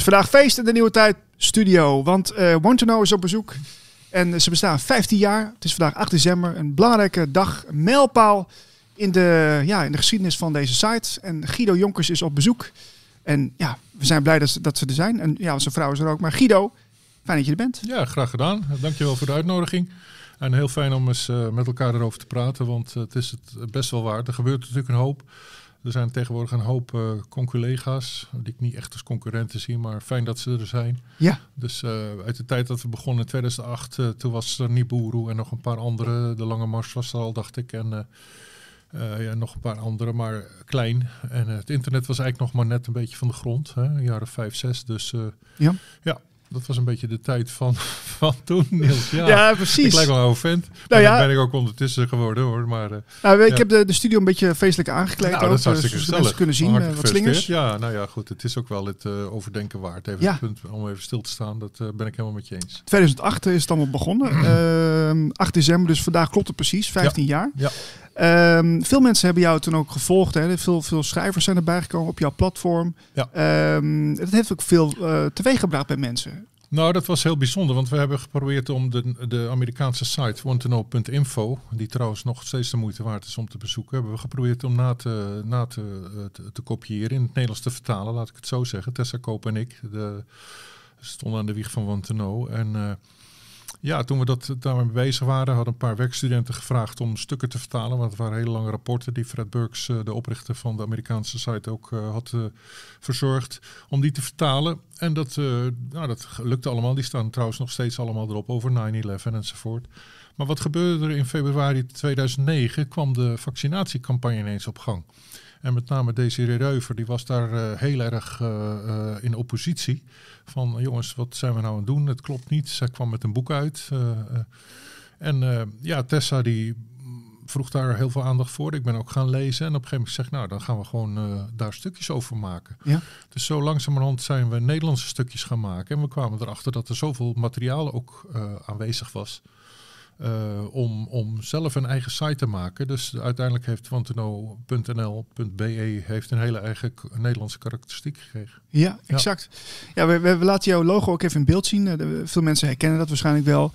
Dus vandaag feest in de Nieuwe Tijd Studio. Want uh, Want to Know is op bezoek. En ze bestaan 15 jaar. Het is vandaag 8 december. Een belangrijke dag, een mijlpaal in de, ja, in de geschiedenis van deze site. En Guido Jonkers is op bezoek. En ja, we zijn blij dat ze, dat ze er zijn. En ja, zijn vrouw is er ook. Maar Guido, fijn dat je er bent. Ja, graag gedaan. Dankjewel voor de uitnodiging. En heel fijn om eens eh, met elkaar erover te praten, want het is het best wel waar. Er gebeurt natuurlijk een hoop. Er zijn tegenwoordig een hoop uh, conculega's, die ik niet echt als concurrenten zie, maar fijn dat ze er zijn. Ja. Dus eh, uit de tijd dat we begonnen in 2008, eh, toen was er Niburu en nog een paar andere. De Lange Mars was er al, dacht ik. En ja, nog een paar andere, maar klein. En het internet was eigenlijk nog maar net een beetje van de grond, hè, jaren 5, 6. Dus ja. ja, dat was een beetje de tijd van, van toen, Niels. Ja, ja precies. Ik lijk wel een oude vent. Nou, ja. ben ik ook ondertussen geworden, hoor. Maar, eh, nou, ik heb de, de studio een beetje feestelijk aangekleed. Nou, ook, dat eh, dus kunnen zien, eh, wat slingers. Ja, nou ja, goed. Het is ook wel het overdenken waard. Even het punt om even stil te staan. Dat ben ik helemaal met je eens. 2008 is het allemaal begonnen. 8 ehm, december, dus vandaag klopt het precies. 15 jaar. Ja. Um, veel mensen hebben jou toen ook gevolgd. Hè? Veel, veel schrijvers zijn erbij gekomen op jouw platform. Ja. dat ehm, heeft ook veel uh, teweeg bij mensen. Nou, dat was heel bijzonder, want we hebben geprobeerd om de, de Amerikaanse site wantono.info, die trouwens nog steeds de moeite waard is om te bezoeken, hebben we geprobeerd om na te, na te, eh, te, kopiëren, in het Nederlands te vertalen, laat ik het zo zeggen. Tessa Koop en ik de, stonden aan de wieg van Wantono. En eh, ja, toen we dat, daarmee bezig waren, hadden een paar werkstudenten gevraagd om stukken te vertalen. Want het waren hele lange rapporten die Fred Burks, eh, de oprichter van de Amerikaanse site, ook eh, had eh, verzorgd. Om die te vertalen. En dat, nou, dat lukte allemaal. Die staan trouwens nog steeds allemaal erop over 9-11 enzovoort. Maar wat gebeurde er in februari 2009? kwam de vaccinatiecampagne ineens op gang. En met name Desiree Reuver, die was daar eh, heel erg eh, eh, in oppositie. Van jongens, wat zijn we nou aan het doen? Het klopt niet. Zij kwam met een boek uit. en ja, Tessa die mm, vroeg daar heel veel aandacht voor. Ik ben ook gaan lezen. En op een gegeven moment zeg ik, nou, dan gaan we gewoon daar stukjes over maken. Ja. Dus zo langzamerhand zijn we Nederlandse stukjes gaan maken. En we kwamen erachter dat er zoveel materiaal ook aanwezig was. Eh, om, om zelf een eigen site te maken. Dus uiteindelijk heeft Wanteno.nl.be heeft een hele eigen Nederlandse karakteristiek gekregen. Ja, exact. Ja, we, we, laten jouw logo ook even in beeld zien. Eh, veel mensen herkennen dat waarschijnlijk wel.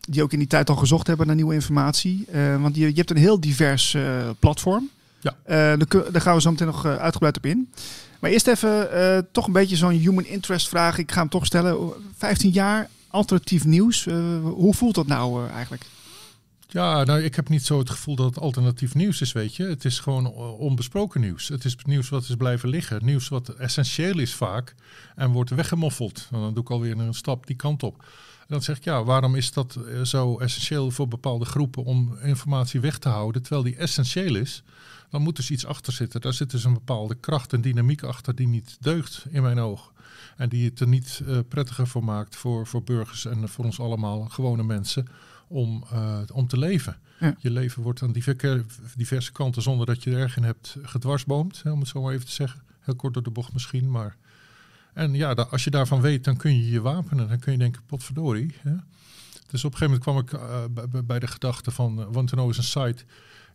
Die ook in die tijd al gezocht hebben naar nieuwe informatie. Eh, want je, je hebt een heel divers platform. Ja. Dan daar gaan we zo meteen nog uitgebreid op in. Maar eerst even toch een beetje zo'n human interest vraag. Ik ga hem toch stellen. 15 jaar, alternatief nieuws. Eh, hoe voelt dat nou eh, eigenlijk? Ja, nou, ik heb niet zo het gevoel dat het alternatief nieuws is, weet je. Het is gewoon onbesproken nieuws. Het is nieuws wat is blijven liggen. Nieuws wat essentieel is vaak en wordt weggemoffeld. En nou, dan doe ik alweer een stap die kant op dan zeg ik ja, waarom is dat eh, zo essentieel voor bepaalde groepen om informatie weg te houden, terwijl die essentieel is? Dan moet dus iets achter zitten. Daar zit dus een bepaalde kracht en dynamiek achter die niet deugt in mijn ogen. En die het er niet eh, prettiger voor maakt voor, voor burgers en voor ons allemaal, gewone mensen, om, eh, om te leven. Je leven wordt aan diverse kanten zonder dat je er erg in hebt gedwarsboomd, om het zo maar even te zeggen. Heel kort door de bocht misschien, maar en ja, als je daarvan weet, dan kun je je wapenen. Dan kun je denken, potverdorie. Hè? Dus op een gegeven moment kwam ik eh, bij de gedachte van, eh, want is nou een site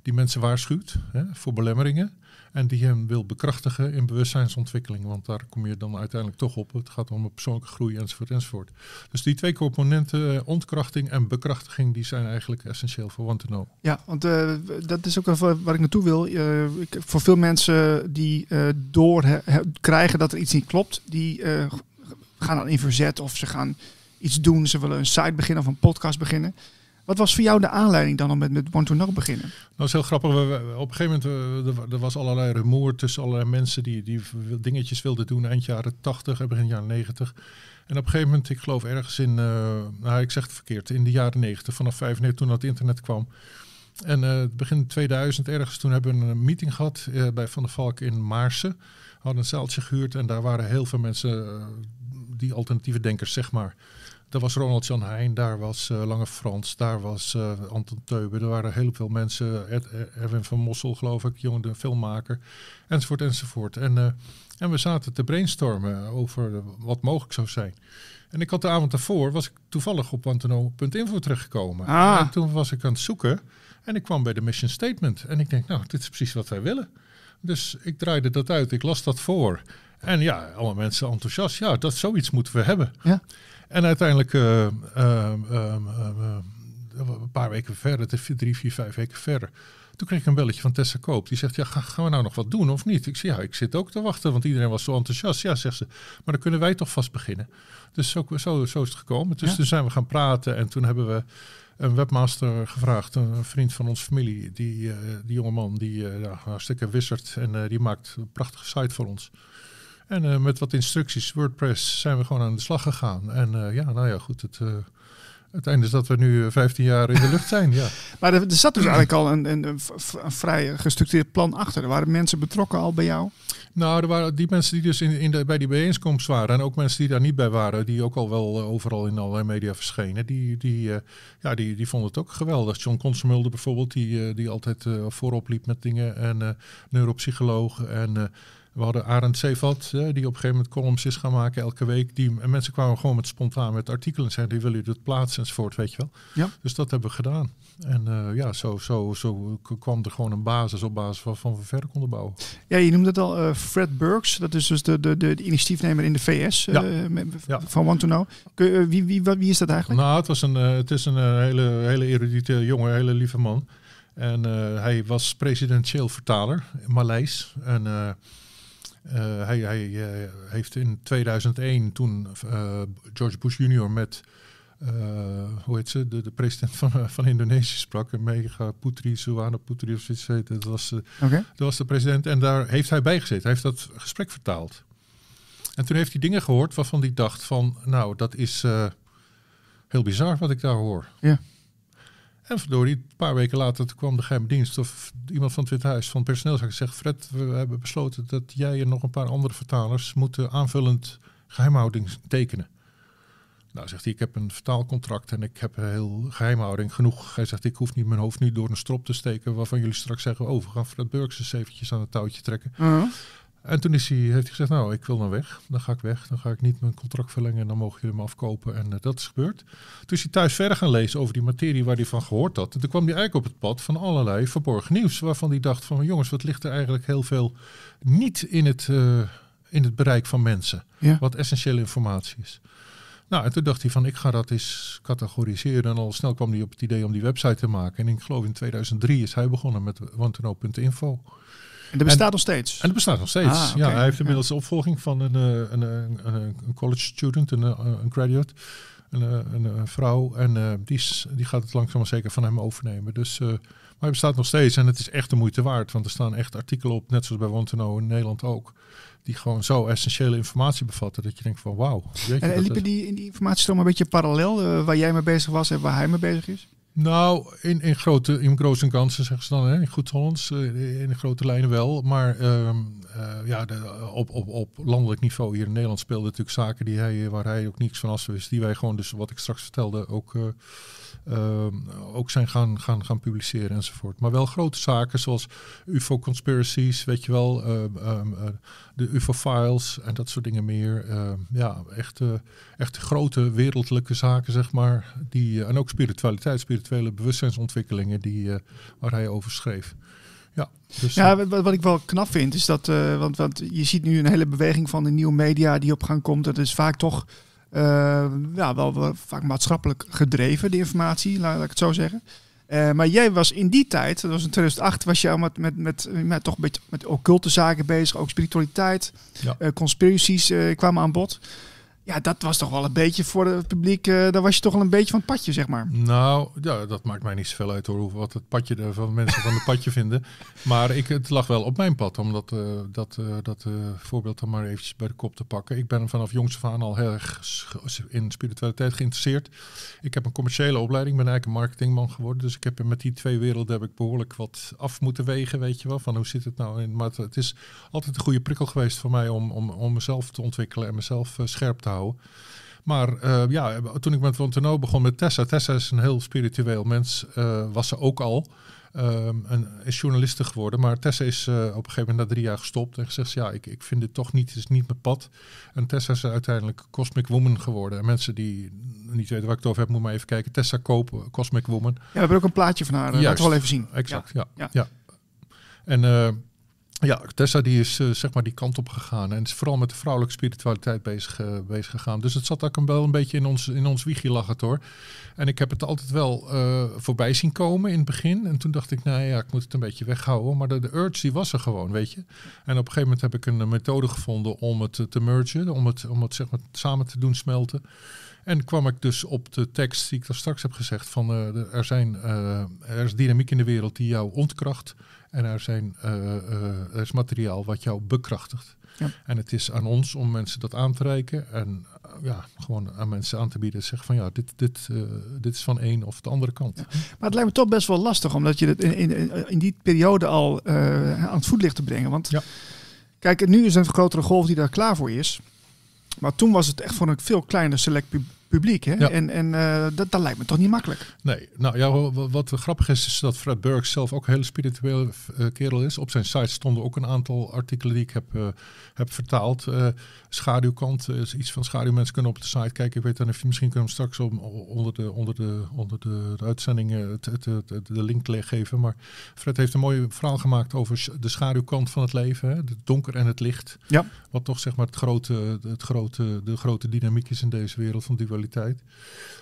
die mensen waarschuwt hè, voor belemmeringen. En die hem wil bekrachtigen in bewustzijnsontwikkeling. Want daar kom je dan uiteindelijk toch op. Het gaat om een persoonlijke groei enzovoort enzovoort. Dus die twee componenten, eh, ontkrachting en bekrachtiging, die zijn eigenlijk essentieel voor One to Know. Ja, want eh, dat is ook waar ik naartoe wil. Eh, voor veel mensen die door krijgen dat er iets niet klopt, die gaan dan in verzet of ze gaan iets doen. Ze willen een site beginnen of een podcast beginnen. Wat was voor jou de aanleiding dan om met, met to Know beginnen? Nou, dat is heel grappig. We, op een gegeven moment er, er was allerlei rumoer tussen allerlei mensen die, die dingetjes wilden doen eind jaren 80 en begin jaren 90. En op een gegeven moment, ik geloof ergens in, eh, nou ik zeg het verkeerd, in de jaren 90, vanaf 95 toen dat internet kwam. En uh, begin 2000 ergens, toen hebben we een meeting gehad eh, bij Van der Valk in Maarsen. We hadden een zaaltje gehuurd en daar waren heel veel mensen, die alternatieve denkers zeg maar. Daar was Ronald Jan Heijn, daar was uh, Lange Frans, daar was eh, Anton Teuben. Er waren heel veel mensen. Ed, eh, Erwin van Mossel, geloof ik, jongen, de filmmaker. Enzovoort, enzovoort. En, en we zaten te brainstormen over wat mogelijk zou zijn. En ik had de avond daarvoor, was ik toevallig op wantono.info terechtgekomen. Ah. En toen was ik aan het zoeken en ik kwam bij de mission statement. En ik denk, nou, dit is precies wat wij willen. Dus ik draaide dat uit, ik las dat voor. En ja, alle mensen enthousiast. Ja, dat zoiets moeten we hebben. Ja. En uiteindelijk, eh, ehm, ehm, ehm, een paar weken verder, drie, vier, vijf weken verder. Toen kreeg ik een belletje van Tessa Koop. Die zegt, ja, gaan we nou nog wat doen of niet? Ik zeg, ja, ik zit ook te wachten, want iedereen was zo enthousiast. Ja, zegt ze, maar dan kunnen wij toch vast beginnen. Dus zo, zo, zo is het gekomen. Dus toen zijn we gaan praten en toen hebben we een webmaster gevraagd, een vriend van onze familie. Die, uh, die jongeman, die uh, hartstikke wissert en die maakt een prachtige site voor ons. En eh, met wat instructies, WordPress, zijn we gewoon aan de slag gegaan. En eh, ja, nou ja, goed, het, eh, het einde is dat we nu 15 jaar in de lucht zijn. ja. Maar er, zat dus eigenlijk al een, een, een, vrij gestructureerd plan achter. Er waren mensen betrokken al bij jou? Nou, er waren die mensen die dus in, in de, bij die bijeenkomst waren en ook mensen die daar niet bij waren, die ook al wel overal in allerlei media verschenen, die, die, ja, die, die vonden het ook geweldig. John Consumulder bijvoorbeeld, die, die altijd voorop liep met dingen en neuropsycholoog en we hadden Arend Zeevat, eh, die op een gegeven moment columns is gaan maken elke week. Die, en mensen kwamen gewoon met spontaan met artikelen en die willen dit plaatsen enzovoort, weet je wel. Ja. Dus dat hebben we gedaan. En eh, ja, zo, zo, zo kwam er gewoon een basis op basis waarvan we verder konden bouwen. Ja, je noemde het al eh, Fred Burks. Dat is dus de, de, de, initiatiefnemer in de VS van Want to Know. wie, wie, wie is dat eigenlijk? Nou, het, was een, het is een hele, hele erudite jongen, hele lieve man. En hij was presidentieel vertaler in Maleis. En eh, hij, hij eh, heeft in 2001 toen eh, George Bush Jr. met hoe heet ze, de, president van, van Indonesië sprak. Mega Putri, Suwana Putri of zoiets heet. Dat was, de, dat was de president. En daar heeft hij bij gezeten. Hij heeft dat gesprek vertaald. En toen heeft hij dingen gehoord waarvan hij dacht van... Nou, dat is heel bizar wat ik daar hoor. Ja. En een paar weken later kwam de geheime dienst of iemand van het Witte Huis, van het zegt Fred, we hebben besloten dat jij en nog een paar andere vertalers moeten aanvullend geheimhouding tekenen. Nou, zegt hij, ik heb een vertaalcontract en ik heb heel geheimhouding genoeg. Hij zegt, ik hoef niet mijn hoofd nu door een strop te steken waarvan jullie straks zeggen, oh, we gaan Fred Burks eens eventjes aan het touwtje trekken. Mhm. En toen heeft hij gezegd, nou, ik wil nou weg. Dan ga ik weg. Dan ga ik niet mijn contract verlengen. En dan mogen jullie me afkopen. En eh, dat is gebeurd. Toen is hij thuis verder gaan lezen over die materie waar hij van gehoord had. En toen kwam hij eigenlijk op het pad van allerlei verborgen nieuws. Waarvan hij dacht van, jongens, wat ligt er eigenlijk heel veel niet in het, eh, in het bereik van mensen. Wat essentiële informatie is. Nou, en toen dacht hij van, ik ga dat eens categoriseren. En al snel kwam hij op het idee om die website te maken. En ik geloof in 2003 is hij begonnen met wanteno.info. En dat bestaat nog steeds? En dat bestaat nog steeds. Ah, ja, hij heeft inmiddels de opvolging van een, eh, eh, een, een college student, een, eh, een graduate. Een, een, vrouw. En die, die gaat het langzaam maar zeker van hem overnemen. Dus, maar hij bestaat nog steeds en het is echt de moeite waard. Want er staan echt artikelen op, net zoals bij Wonteno in Nederland ook. Die gewoon zo essentiële informatie bevatten dat je denkt van wauw. En, en liepen die, die informatiestromen een beetje parallel waar jij mee bezig was en waar hij mee bezig is? Nou, in, in grote in kansen zeggen ze dan, hè, in goed eh, in de grote lijnen wel. Maar ehm, eh, ja, de, op, op, op landelijk niveau hier in Nederland speelden natuurlijk zaken die hij, waar hij ook niks van af wist. Die wij gewoon, dus wat ik straks vertelde, ook, eh, ehm, ook zijn gaan, gaan, gaan publiceren enzovoort. Maar wel grote zaken zoals UFO-conspiracies, weet je wel, ehm, de UFO-files en dat soort dingen meer. ja, echt, echt grote wereldlijke zaken, zeg maar. Die, en ook spiritualiteit, spiritualiteit intellectuele bewustzijnsontwikkelingen die, eh, waar hij over schreef. Ja, dus, ja eh, wat, wat, ik wel knap vind is dat, eh, want, want je ziet nu een hele beweging van de nieuwe media die op gang komt. Dat is vaak toch ja, wel, vaak maatschappelijk gedreven, de informatie, laat, ik het zo zeggen. maar jij was in die tijd, dat was in 2008, was je al met, met, met, toch een beetje met occulte zaken bezig, ook spiritualiteit, ja. uh, conspiracies kwamen aan bod. Ja, dat was toch wel een beetje voor het publiek. Eh, daar was je toch wel een beetje van het padje, zeg maar. Nou, ja, dat maakt mij niet zoveel uit hoor. Wat het padje de, van mensen van het padje vinden. Maar ik, het lag wel op mijn pad. Om eh, dat, eh, dat, dat voorbeeld dan maar eventjes bij de kop te pakken. Ik ben vanaf jongs af aan al heel erg in spiritualiteit geïnteresseerd. Ik heb een commerciële opleiding. ben eigenlijk een marketingman geworden. Dus ik heb met die twee werelden heb ik behoorlijk wat af moeten wegen. Weet je wel. Van hoe zit het nou in. Maar het is altijd een goede prikkel geweest voor mij om, om, om mezelf te ontwikkelen. En mezelf scherp te houden maar eh, ja, toen ik met Fontenot begon met Tessa. Tessa is een heel spiritueel mens, eh, was ze ook al. Um, ehm, en is journaliste geworden. Maar Tessa is eh, op een gegeven moment na drie jaar gestopt. En gezegd, ja, ik, ik vind dit toch niet, is niet mijn pad. En Tessa is uiteindelijk Cosmic Woman geworden. En mensen die niet weten waar ik het over heb, moeten maar even kijken. Tessa kopen Cosmic Woman. Ja, we hebben ook een plaatje van haar. Laten we wel even zien. Exact, ja. ja. ja. ja. En... Ja, Tessa die is eh, zeg maar die kant op gegaan en is vooral met de vrouwelijke spiritualiteit bezig, eh, bezig gegaan. Dus het zat ook een, wel een beetje in ons, in ons wiegje het hoor. En ik heb het altijd wel eh, voorbij zien komen in het begin. En toen dacht ik, nou ja, ik moet het een beetje weghouden. Maar de, de, urge die was er gewoon, weet je. En op een gegeven moment heb ik een methode gevonden om het te mergen, om het, om het zeg maar samen te doen smelten. En kwam ik dus op de tekst die ik daar straks heb gezegd van er, zijn, er is dynamiek in de wereld die jou ontkracht en er, zijn, eh, eh, is materiaal wat jou bekrachtigt. Ja. En het is aan ons om mensen dat aan te reiken. En eh, ja, gewoon aan mensen aan te bieden. en Zeggen van ja, dit, dit, dit is van een of de andere kant. Maar het lijkt me toch best wel lastig. Omdat je het in, in, in die periode al aan het voetlicht te brengen. Want ja. kijk, nu is een grotere golf die daar klaar voor is. Maar toen was het echt voor een veel kleiner select publiek. Hè? En, en eh, dat, dat, lijkt me toch niet makkelijk. Nee, nou ja, wat grappig is, is dat Fred Burke zelf ook een hele spiritueel eh, kerel is. Op zijn site stonden ook een aantal artikelen die ik heb, eh, heb vertaald. schaduwkant is iets van schaduw. Mensen kunnen op de site kijken. Ik weet dan of misschien kunnen we straks om, onder de, onder de, onder de, de het, het, de link geven. Maar Fred heeft een mooie verhaal gemaakt over de schaduwkant van het leven. Hè? Het donker en het licht. Ja. Wat toch zeg maar het grote, het grote, de grote dynamiek is in deze wereld van dualisme tijd.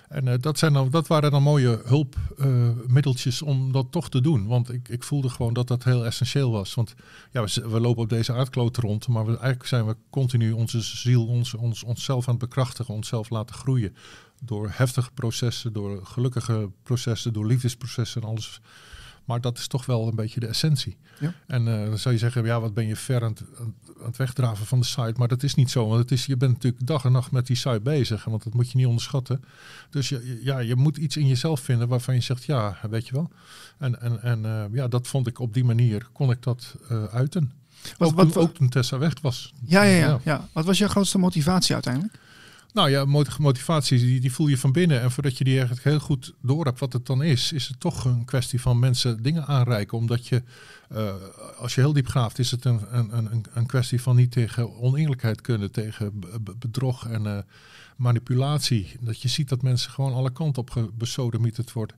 En eh, dat, zijn dan, dat waren dan mooie hulpmiddeltjes om dat toch te doen. Want ik, ik voelde gewoon dat dat heel essentieel was. Want ja, we, we lopen op deze aardkloot rond, maar we, eigenlijk zijn we continu onze ziel, ons, ons, onszelf aan het bekrachtigen, onszelf laten groeien. Door heftige processen, door gelukkige processen, door liefdesprocessen en alles maar dat is toch wel een beetje de essentie. Ja. En eh, dan zou je zeggen, ja, wat ben je ver aan het, aan wegdraven van de site. Maar dat is niet zo, want het is, je bent natuurlijk dag en nacht met die site bezig. Want dat moet je niet onderschatten. Dus je, ja, je moet iets in jezelf vinden waarvan je zegt, ja, weet je wel. En, en, en eh, ja, dat vond ik op die manier, kon ik dat eh, uiten. Wat, ook, wat, toen, ook Tessa weg was. Ja, ja, ja, ja. ja. Wat was jouw grootste motivatie uiteindelijk? Nou ja, motivatie die, die voel je van binnen. En voordat je die eigenlijk heel goed door hebt wat het dan is, is het toch een kwestie van mensen dingen aanreiken. Omdat je, eh, als je heel diep graaft, is het een, een, een, een kwestie van niet tegen oneerlijkheid kunnen, tegen bedrog en eh, manipulatie. Dat je ziet dat mensen gewoon alle kanten op besodemieterd worden.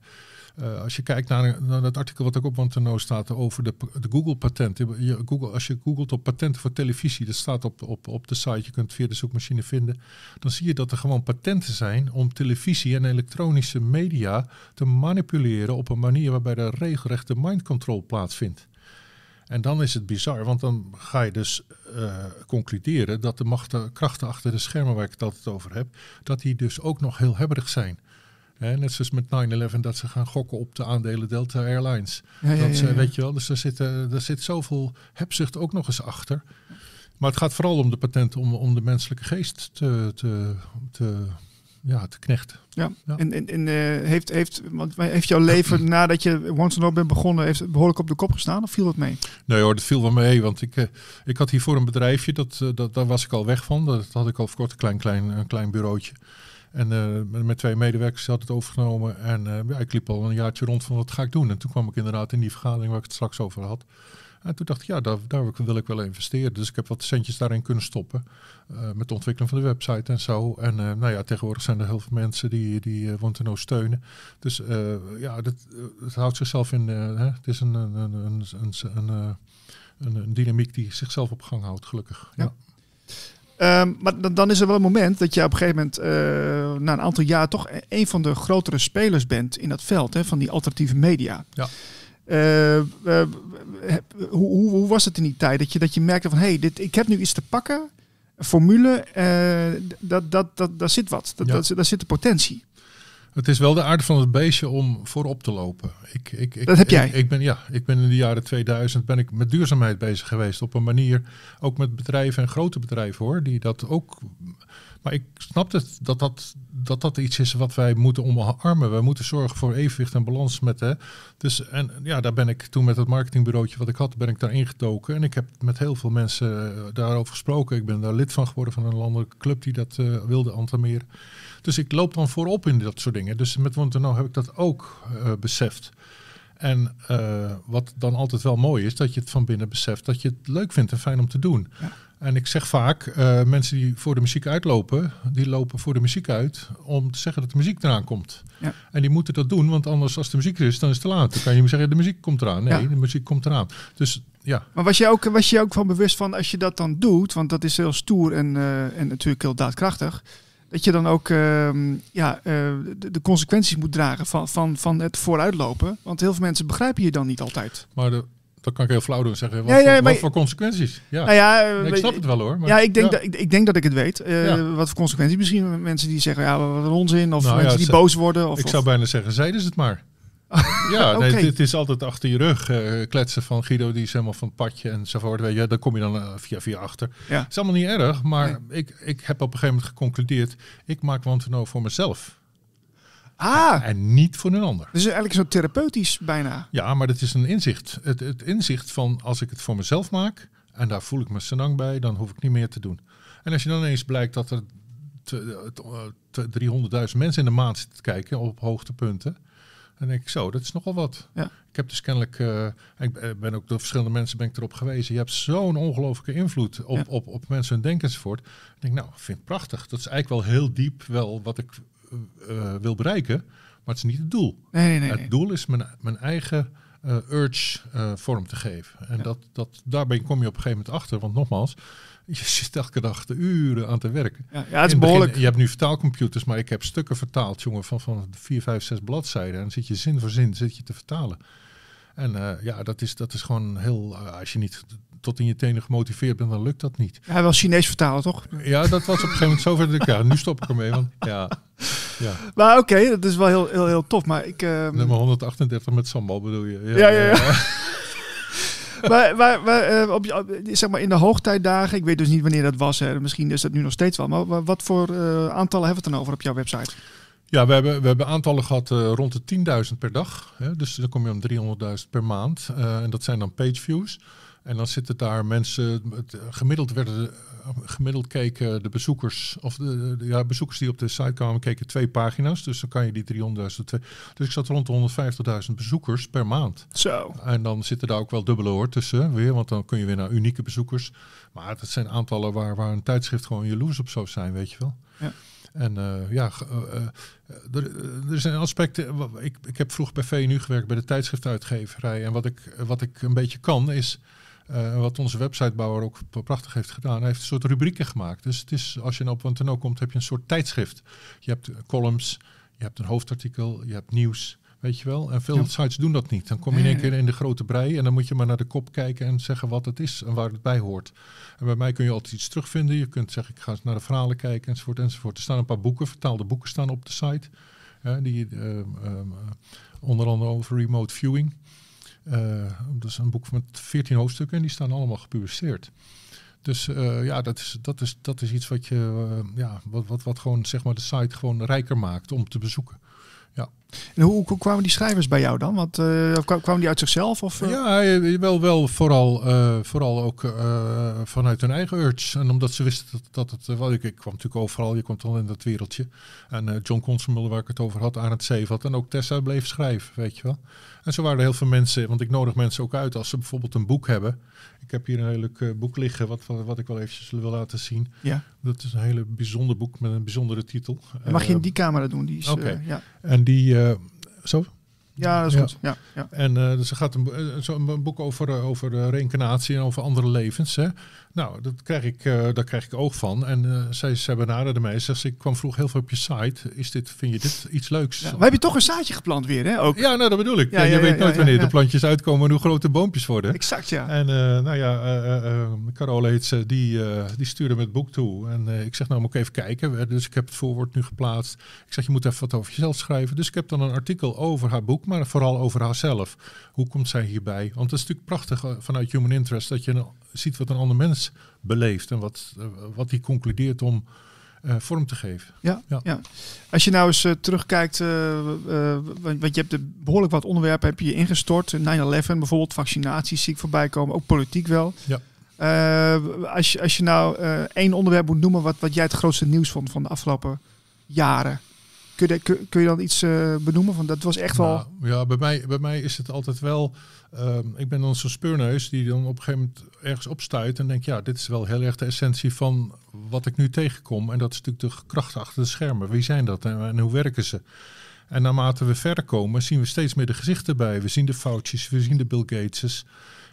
Eh, als je kijkt naar, het artikel wat ook op Wantano staat over de, de Google-patenten. Google, als je googelt op patenten voor televisie, dat staat op, op, op de site, je kunt het via de zoekmachine vinden. Dan zie je dat er gewoon patenten zijn om televisie en elektronische media te manipuleren op een manier waarbij er regelrechte mind control plaatsvindt. En dan is het bizar, want dan ga je dus eh, concluderen dat de machten, krachten achter de schermen waar ik het altijd over heb, dat die dus ook nog heel hebberig zijn net zoals met 9-11 dat ze gaan gokken op de aandelen Delta Airlines. dat, ze, weet je wel, dus daar zit, daar zit zoveel hebzucht ook nog eens achter. Maar het gaat vooral om de patent, om, om de menselijke geest te, te, te ja, te knechten. Ja, en, en, eh, heeft, heeft, want heeft jouw leven nadat je Once and bent begonnen, heeft behoorlijk op de kop gestaan of viel dat mee? Nee hoor, dat viel wel mee, want ik, eh, ik had hiervoor een bedrijfje, dat, eh, dat, daar was ik al weg van. Dat had ik al kort een klein, klein, een klein bureautje. En uh, met twee medewerkers had het overgenomen. En eh, ik liep al een jaartje rond van wat ga ik doen. En toen kwam ik inderdaad in die vergadering waar ik het straks over had. En toen dacht ik, ja, daar, daar wil ik wel investeren. Dus ik heb wat centjes daarin kunnen stoppen. Eh, met de ontwikkeling van de website en zo. En nou ja, tegenwoordig zijn er heel veel mensen die, die nou steunen. Dus ja, dat, het houdt zichzelf in. Hè? Het is een, een, een, een, een, een, dynamiek die zichzelf op gang houdt, gelukkig. ja. Ehm, maar dan, dan, is er wel een moment dat je op een gegeven moment eh, na een aantal jaar toch e-, een van de grotere spelers bent in dat veld hè, van die alternatieve media. Ja. Ehm, eh, hoe, hoe, was het in die tijd dat je, dat je merkte van hé, hey, ik heb nu iets te pakken, formule, eh, dat, dat, dat, daar zit wat, dat, daar zit de potentie. Het is wel de aard van het beestje om voorop te lopen. Ik, ik, ik, dat heb jij. Ik, ben, ja, ik ben in de jaren 2000 ben ik met duurzaamheid bezig geweest. Op een manier, ook met bedrijven en grote bedrijven hoor, die dat ook... Maar ik snap het, dat dat, dat dat iets is wat wij moeten omarmen. We moeten zorgen voor evenwicht en balans met... Hè. Dus en ja, daar ben ik toen met het marketingbureautje wat ik had, ben ik daar ingetoken. En ik heb met heel veel mensen eh, daarover gesproken. Ik ben daar lid van geworden van een landelijke club die dat eh, wilde antameren. Dus ik loop dan voorop in dat soort dingen. Dus met nou heb ik dat ook eh, beseft. En eh, wat dan altijd wel mooi is, dat je het van binnen beseft dat je het leuk vindt en fijn om te doen. En ik zeg vaak, eh, mensen die voor de muziek uitlopen, die lopen voor de muziek uit om te zeggen dat de muziek eraan komt. Ja. En die moeten dat doen, want anders als de muziek er is, dan is het te laat. Dan kan je me zeggen, de muziek komt eraan. Nee, de muziek komt eraan. Dus ja. Maar was je, ook, was je ook van bewust van als je dat dan doet, want dat is heel stoer en, en natuurlijk heel daadkrachtig dat je dan ook ehm, ja, eh, de, consequenties moet dragen van, van, van het vooruitlopen. Want heel veel mensen begrijpen je dan niet altijd. Maar dat kan ik heel flauw doen zeggen. Wat, voor, wat voor consequenties? Ja. Nou ja eh, ik snap het wel hoor. Maar, ja, ik denk, Dat, ik, ik, denk dat ik het weet. Eh, wat voor consequenties? Misschien mensen die zeggen, ja, wat een onzin. Of nou mensen die boos worden. Of, ik zou bijna zeggen, zeiden ze het maar. Ja, okay. het, is altijd achter je rug. Eh, kletsen van Guido, die is helemaal van het padje enzovoort. Weet je, daar kom je dan eh, via via achter. Het is allemaal niet erg, maar ik, ik heb op een gegeven moment geconcludeerd... ik maak Wantono voor mezelf. Ah. En niet voor een ander. Dus eigenlijk zo therapeutisch bijna. Ja, maar dat is een inzicht. Het, het inzicht van als ik het voor mezelf maak en daar voel ik me senang bij, dan hoef ik niet meer te doen. En als je dan ineens blijkt dat er 300.000 eh, mensen in de maand zitten kijken op hoogtepunten. En denk ik zo, dat is nogal wat. Ja. Ik heb dus kennelijk, eh, ik ben ook door verschillende mensen ben ik erop gewezen. Je hebt zo'n ongelooflijke invloed op, op, op mensen hun denken enzovoort. Ik denk, nou, vind ik prachtig. Dat is eigenlijk wel heel diep wel wat ik eh, eh, wil bereiken. Maar het is niet het doel. Nee, nee, nee, het doel is mijn, mijn eigen urge vorm te geven. En dat, dat, daarbij kom je op een gegeven moment achter. Want nogmaals, Je zit elke dag de uren aan te werken. Ja, ja het is behoorlijk. je hebt nu vertaalcomputers, maar ik heb stukken vertaald, jongen, van, van 4, 5, 6 bladzijden. En dan zit je zin voor zin zit je te vertalen. En eh, ja, dat is, dat is gewoon heel. Eh, als je niet tot in je tenen gemotiveerd bent, dan lukt dat niet. Hij ja, was Chinees vertalen, toch? Ja, dat was op een gegeven moment zover dat ik, ja, nu stop ik ermee. Want, ja, ja. Maar oké, dat is wel heel, heel, heel tof. Maar ik, ehm, Nummer 138 met sambal bedoel je? ja. ja. ja. maar, maar, eh, zeg maar in de hoogtijdagen, ik weet dus niet wanneer dat was, hè, misschien is dat nu nog steeds wel, maar wat voor eh, aantallen hebben we het dan over op jouw website? Ja, we hebben, we hebben aantallen gehad eh, rond de 10.000 per dag. Hè? Dus dan kom je om 300.000 per maand. en dat zijn dan pageviews. En dan zitten daar mensen, gemiddeld werden gemiddeld keken de bezoekers, of de, ja, bezoekers die op de site kwamen, keken twee pagina's. Dus dan kan je die 300.000. Dus ik zat rond de 150.000 bezoekers per maand. Zo. En dan zitten daar ook wel dubbele hoor tussen weer, want dan kun je weer naar unieke bezoekers. Maar dat zijn aantallen waar, waar een tijdschrift gewoon jaloers op zou zijn, weet je wel. Ja. En eh, ja, eh, eh, er, er, zijn aspecten. Ik, ik heb vroeg bij VNU gewerkt bij de tijdschriftuitgeverij. En wat ik, wat ik een beetje kan is eh, wat onze websitebouwer ook prachtig heeft gedaan, hij heeft een soort rubrieken gemaakt. Dus het is, als je naar nou op een toneel komt, heb je een soort tijdschrift. Je hebt eh, columns, je hebt een hoofdartikel, je hebt nieuws. Weet je wel? En veel sites doen dat niet. Dan kom je in één keer in de grote brei en dan moet je maar naar de kop kijken en zeggen wat het is en waar het bij hoort. En bij mij kun je altijd iets terugvinden. Je kunt zeggen, ik ga eens naar de verhalen kijken enzovoort enzovoort. Er staan een paar boeken, vertaalde boeken staan op de site. die, ehm, ehm, eh, onder andere over remote viewing. Eh, dat is een boek met 14 hoofdstukken en die staan allemaal gepubliceerd. Dus eh, ja, dat is, dat, is, dat is iets wat je eh, ja, wat, wat, wat gewoon zeg maar de site gewoon rijker maakt om te bezoeken. Ja. En hoe, kwamen die schrijvers bij jou dan? Want kwamen die uit zichzelf? Of, Ja, wel, wel vooral, vooral ook vanuit hun eigen urge. En omdat ze wisten dat, dat het. wel, ik, ik, kwam natuurlijk overal, je komt al in dat wereldje. En John Constable, waar ik het over had, aan het zeven had. en ook Tessa bleef schrijven, weet je wel. En zo waren er heel veel mensen, want ik nodig mensen ook uit als ze bijvoorbeeld een boek hebben. Ik heb hier een heel leuk eh, boek liggen, wat, wat ik wel eventjes wil laten zien. Ja. Dat is een hele bijzonder boek met een bijzondere titel. mag je in ehm, die camera doen? Die is, Oké. Eh, ja. En die, eh, zo? Ja, dat is goed. Ja. ja, En uh, dus gaat een, zo een boek over, over reïncarnatie en over andere levens. Hè? Nou, dat krijg ik, uh, daar krijg ik oog van. En eh, zij, zij benaderde mij ze, ik kwam vroeg heel veel op je site. Is dit, vind je dit iets leuks? maar heb je toch een zaadje geplant weer, hè? Ook. Ja, nou, dat bedoel ik. je weet nooit wanneer de plantjes uitkomen en hoe groot de boompjes worden. Exact, ja. En eh, nou ja, Carole heet ze, die, die stuurde me het boek toe. En ik zeg, nou moet ik even kijken. Dus ik heb het voorwoord nu geplaatst. Ik zeg, je moet even wat over jezelf schrijven. Dus ik heb dan een artikel over haar boek, maar vooral over haarzelf. Hoe komt zij hierbij? Want het is natuurlijk prachtig vanuit Human Interest dat je een ziet wat een ander mens beleeft en wat, eh, wat die concludeert om eh, vorm te geven. Ja, ja, Als je nou eens eh, terugkijkt, want, je hebt de, behoorlijk wat onderwerpen heb je ingestort. 9-11 bijvoorbeeld, vaccinaties zie ik voorbij komen, ook politiek wel. Ja. als, je, als je nou één onderwerp moet noemen wat, wat jij het grootste nieuws vond van de afgelopen jaren. Kun je, dan iets eh, benoemen? Van dat was echt wel. Nou, ja, bij mij, bij mij is het altijd wel. Ehm, ik ben dan zo'n speurneus die dan op een gegeven moment ergens opstuit. En denk, ja, dit is wel heel erg de essentie van wat ik nu tegenkom. En dat is natuurlijk de kracht achter de schermen. Wie zijn dat en, hoe werken ze? En naarmate we verder komen, zien we steeds meer de gezichten bij. We zien de foutjes, we zien de Bill Gates.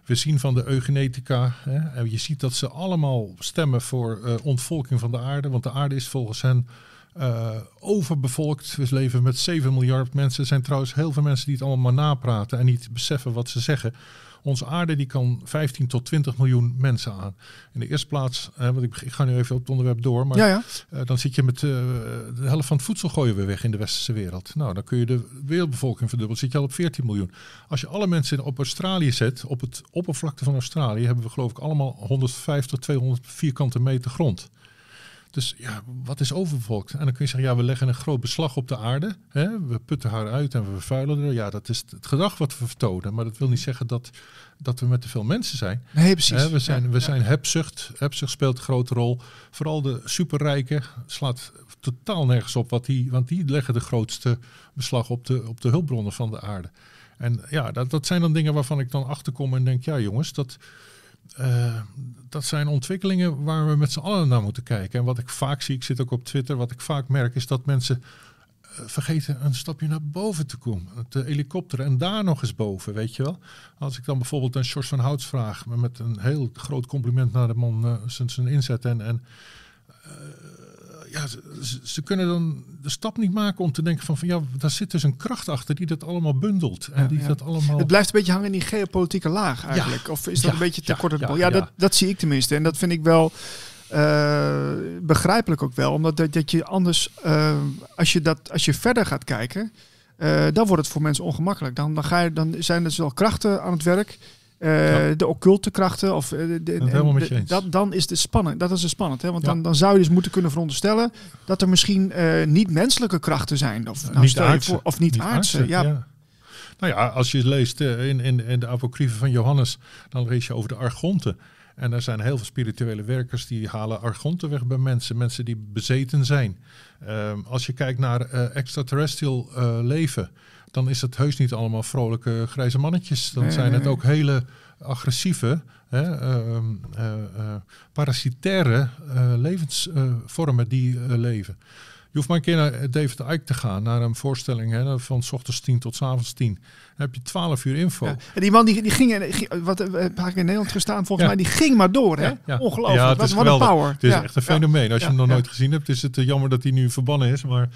We zien van de eugenetica. Hè? En je ziet dat ze allemaal stemmen voor eh, ontvolking van de aarde. Want de aarde is volgens hen eh, overbevolkt. We leven met 7 miljard mensen. Er zijn trouwens heel veel mensen die het allemaal maar napraten en niet beseffen wat ze zeggen. Onze aarde die kan 15 tot 20 miljoen mensen aan. In de eerste plaats, hè, want ik, ga nu even op het onderwerp door, maar eh, dan zit je met eh, de helft van het voedsel gooien we weg in de westerse wereld. Nou, dan kun je de wereldbevolking verdubbelen, zit je al op 14 miljoen. Als je alle mensen op Australië zet, op het oppervlakte van Australië, hebben we geloof ik allemaal 150, 200 vierkante meter grond. Dus ja, wat is overbevolkt? En dan kun je zeggen, ja, we leggen een groot beslag op de aarde. Hè? We putten haar uit en we vervuilen haar. Ja, dat is het gedrag wat we vertonen. Maar dat wil niet zeggen dat, dat we met te veel mensen zijn. Nee, precies. We zijn, we zijn hebzucht. Hebzucht speelt een grote rol. Vooral de superrijken slaat totaal nergens op. Wat die, want die leggen de grootste beslag op de, op de hulpbronnen van de aarde. En ja, dat, dat zijn dan dingen waarvan ik dan achterkom en denk, ja jongens, dat eh, dat zijn ontwikkelingen waar we met z'n allen naar moeten kijken. En wat ik vaak zie, ik zit ook op Twitter, wat ik vaak merk is dat mensen eh, vergeten een stapje naar boven te komen. De helikopter en daar nog eens boven, weet je wel. Als ik dan bijvoorbeeld een Sjors van Houts vraag, met een heel groot compliment naar de man, uh, zijn, zijn inzet en, en ja, ze, kunnen dan de stap niet maken om te denken van, van ja, daar zit dus een kracht achter die dat allemaal bundelt. En die Dat allemaal... Het blijft een beetje hangen in die geopolitieke laag eigenlijk. Of is dat een beetje te kort Ja, dat, dat zie ik tenminste. En dat vind ik wel eh, begrijpelijk ook wel. Omdat dat, dat je anders, eh, als, je dat, als je verder gaat kijken, eh, dan wordt het voor mensen ongemakkelijk. Dan, dan, ga je, dan zijn er dus wel krachten aan het werk eh, de occulte krachten. Of, eh, de, dat, dan is het spannend. Dat is spannend. Hè? Want dan, dan zou je dus moeten kunnen veronderstellen dat er misschien eh, niet menselijke krachten zijn. Of, nou, niet aardse. of niet, aardse. ja. Nou ja, als je leest in, in, de apocryfe van Johannes, dan lees je over de argonten. En er zijn heel veel spirituele werkers die halen argonten weg bij mensen, mensen die bezeten zijn. Ehm, als je kijkt naar extraterrestriel leven, dan is het heus niet allemaal vrolijke grijze mannetjes. Dan zijn het ook hele agressieve, hè, ehm, eh, eh, parasitaire eh, levensvormen die leven hoeft maar een keer naar eh, David Icke te gaan, naar een voorstelling hè, van s ochtends tien tot s avonds tien. Dan heb je twaalf uur info. En die man die, die ging, wat heb eh, eh, ik in Nederland gestaan volgens mij, die ging maar door. Hè? Ja, Ongelooflijk, wat, wat een power. Het is echt een fenomeen. Als je hem nog nooit gezien hebt, is het jammer dat hij nu verbannen is. Maar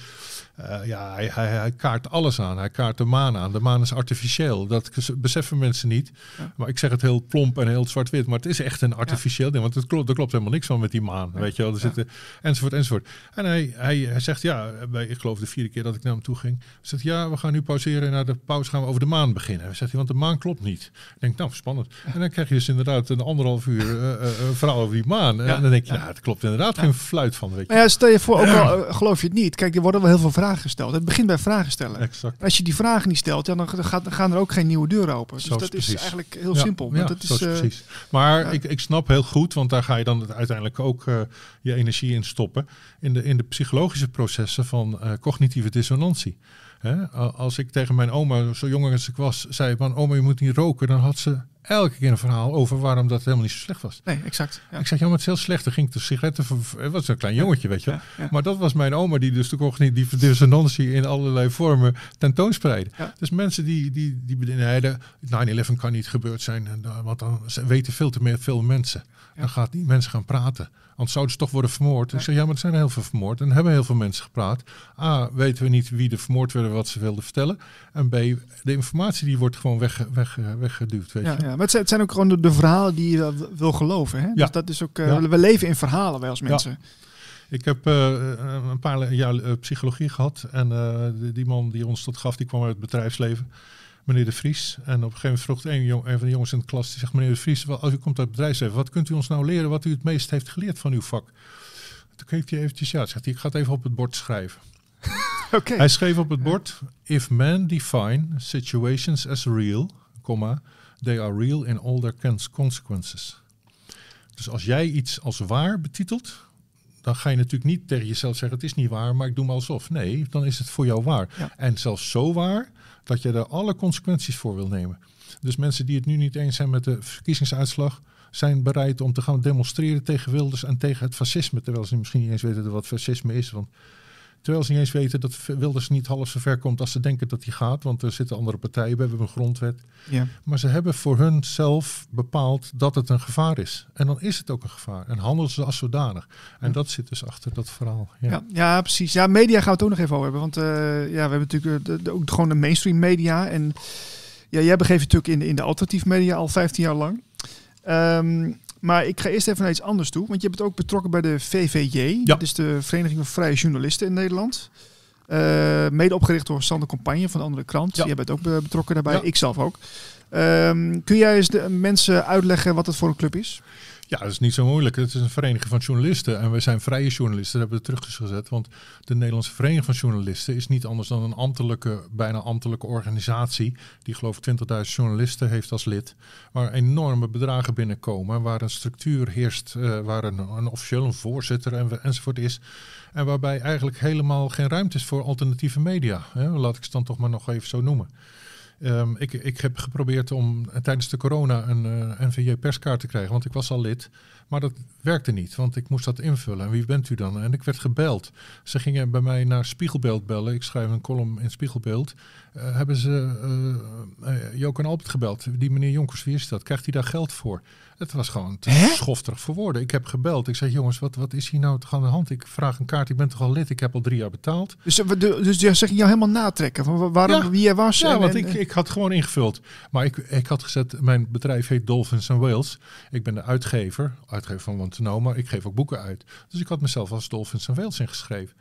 ja, hij, hij, hij, kaart alles aan. Hij kaart de maan aan. De maan is artificieel. Dat beseffen mensen niet. Maar ik zeg het heel plomp en heel zwart-wit. Maar het is echt een artificieel ding. Want het klopt, er klopt helemaal niks van met die maan. Weet je wel. Er zitten, enzovoort, enzovoort. En hij, hij zegt, ja, bij, ik geloof de vierde keer dat ik naar hem toe ging, zegt ja, we gaan nu pauzeren en na de pauze gaan we over de maan beginnen. Zegt hij, want de maan klopt niet. Ik denk, nou, spannend. En dan krijg je dus inderdaad een anderhalf uur uh, verhaal over die maan. en dan denk je, ja. nou, het klopt inderdaad geen fluit van. Weet je. ja, stel je voor, ook al geloof je het niet, kijk, er worden wel heel veel vragen gesteld. Het begint bij vragen stellen. Exact. Als je die vragen niet stelt, dan gaat, gaan er ook geen nieuwe deuren open. Dus dat is eigenlijk heel simpel. ja is, precies. Maar ik, ik snap heel goed, want daar ga je dan uiteindelijk ook je energie in stoppen. In de, in de psychologische processen van eh, cognitieve dissonantie. Hè? Als ik tegen mijn oma, zo jong als ik was, zei: van, Oma, je moet niet roken, dan had ze elke keer een verhaal over waarom dat helemaal niet zo slecht was. Nee, exact. Ja. Ik zeg, ja, maar het is heel slecht. Dan ging de sigaretten... Het was een klein jongetje, weet je Maar dat was mijn oma die dus de niet die dissonantie in allerlei vormen tentoonspreidde. Dus mensen die, die, die 9-11 kan niet gebeurd zijn, want dan weten veel te meer, veel mensen. Dan gaat die mensen gaan praten. Want zouden ze toch worden vermoord. Ik zeg, ja, maar er zijn heel veel vermoord. En hebben heel veel mensen gepraat. A, weten we niet wie er vermoord werden, wat ze wilden vertellen. En B, de informatie die wordt gewoon weg, weg, weggeduwd, weet je maar het zijn, ook gewoon de, verhalen die je wil geloven. Hè? Ja. Dus dat is ook, eh, we leven in verhalen wij als mensen. Ik heb eh, eh, een paar jaar psychologie gehad en die man die ons dat gaf, die kwam uit het bedrijfsleven, meneer De Vries. En op een gegeven moment vroeg een, van de jongens in de klas, die zegt, meneer De Vries, als u komt uit het bedrijfsleven, wat kunt u ons nou leren wat u het meest heeft geleerd van uw vak? Toen keek hij eventjes, ja, zegt hij, ik ga het even op het bord schrijven. okay. Hij schreef op het bord, if men define situations as real, comma, They are real in all their consequences. Dus als jij iets als waar betitelt, dan ga je natuurlijk niet tegen jezelf zeggen: Het is niet waar, maar ik doe maar alsof. Nee, dan is het voor jou waar. En zelfs zo waar dat je daar alle consequenties voor wil nemen. Dus mensen die het nu niet eens zijn met de verkiezingsuitslag, zijn bereid om te gaan demonstreren tegen Wilders en tegen het fascisme. Terwijl ze misschien niet eens weten wat fascisme is. Want Terwijl ze niet eens weten dat Wilders niet half zo ver komt als ze denken dat hij gaat. Want er zitten andere partijen bij, we hebben een grondwet. Ja. Maar ze hebben voor hun zelf bepaald dat het een gevaar is. En dan is het ook een gevaar. En handelen ze als zodanig. En dat zit dus achter dat verhaal. Ja. ja, precies. Ja, media gaan we het ook nog even over hebben. Want eh, ja, we hebben natuurlijk eh, de, ook gewoon de mainstream media. En ja, jij begeeft natuurlijk in, in de alternatief media al 15 jaar lang. Ehm, maar ik ga eerst even naar iets anders toe. Want je bent ook betrokken bij de VVJ. Dat is de Vereniging van Vrije Journalisten in Nederland. Uh, mede opgericht door Sander Campagne van de andere krant. Ja. Jij bent ook betrokken daarbij. Ik zelf ook. Ehm, kun jij eens de, mensen uitleggen wat het voor een club is? Ja, dat is niet zo moeilijk. Het is een vereniging van journalisten. En we zijn vrije journalisten, dat hebben we teruggezet. Want de Nederlandse Vereniging van Journalisten is niet anders dan een ambtelijke, bijna ambtelijke organisatie. Die geloof ik 20.000 journalisten heeft als lid. Waar enorme bedragen binnenkomen. Waar een structuur heerst, eh, waar een, een officieel een voorzitter en, enzovoort is. En waarbij eigenlijk helemaal geen ruimte is voor alternatieve media. Hè? Laat ik ze dan toch maar nog even zo noemen. Ehm, ik, ik heb geprobeerd om eh, tijdens de corona een eh, NVJ-perskaart te krijgen, want ik was al lid. Maar dat werkte niet, want ik moest dat invullen. En wie bent u dan? En ik werd gebeld. Ze gingen bij mij naar Spiegelbeeld bellen. Ik schrijf een column in Spiegelbeeld. Eh, hebben ze uh, Jook en Albert gebeld. Die meneer Jonkers, wie is dat? Krijgt hij daar geld voor? Het was gewoon te Hè? voor woorden. Ik heb gebeld. Ik zei, jongens, wat, wat is hier nou aan de hand? Ik vraag een kaart. Ik ben toch al lid? Ik heb al drie jaar betaald. Dus, zeg eh, de- dus jou helemaal natrekken van waarom, wie jij was. Ja, en- want ik, ik had gewoon ingevuld. Maar ik, ik had gezet, mijn bedrijf heet Dolphins and Whales. Ik ben de uitgever, uitgever van Want to Know, maar ik geef ook boeken uit. Dus ik had mezelf als Dolphins and Whales ingeschreven.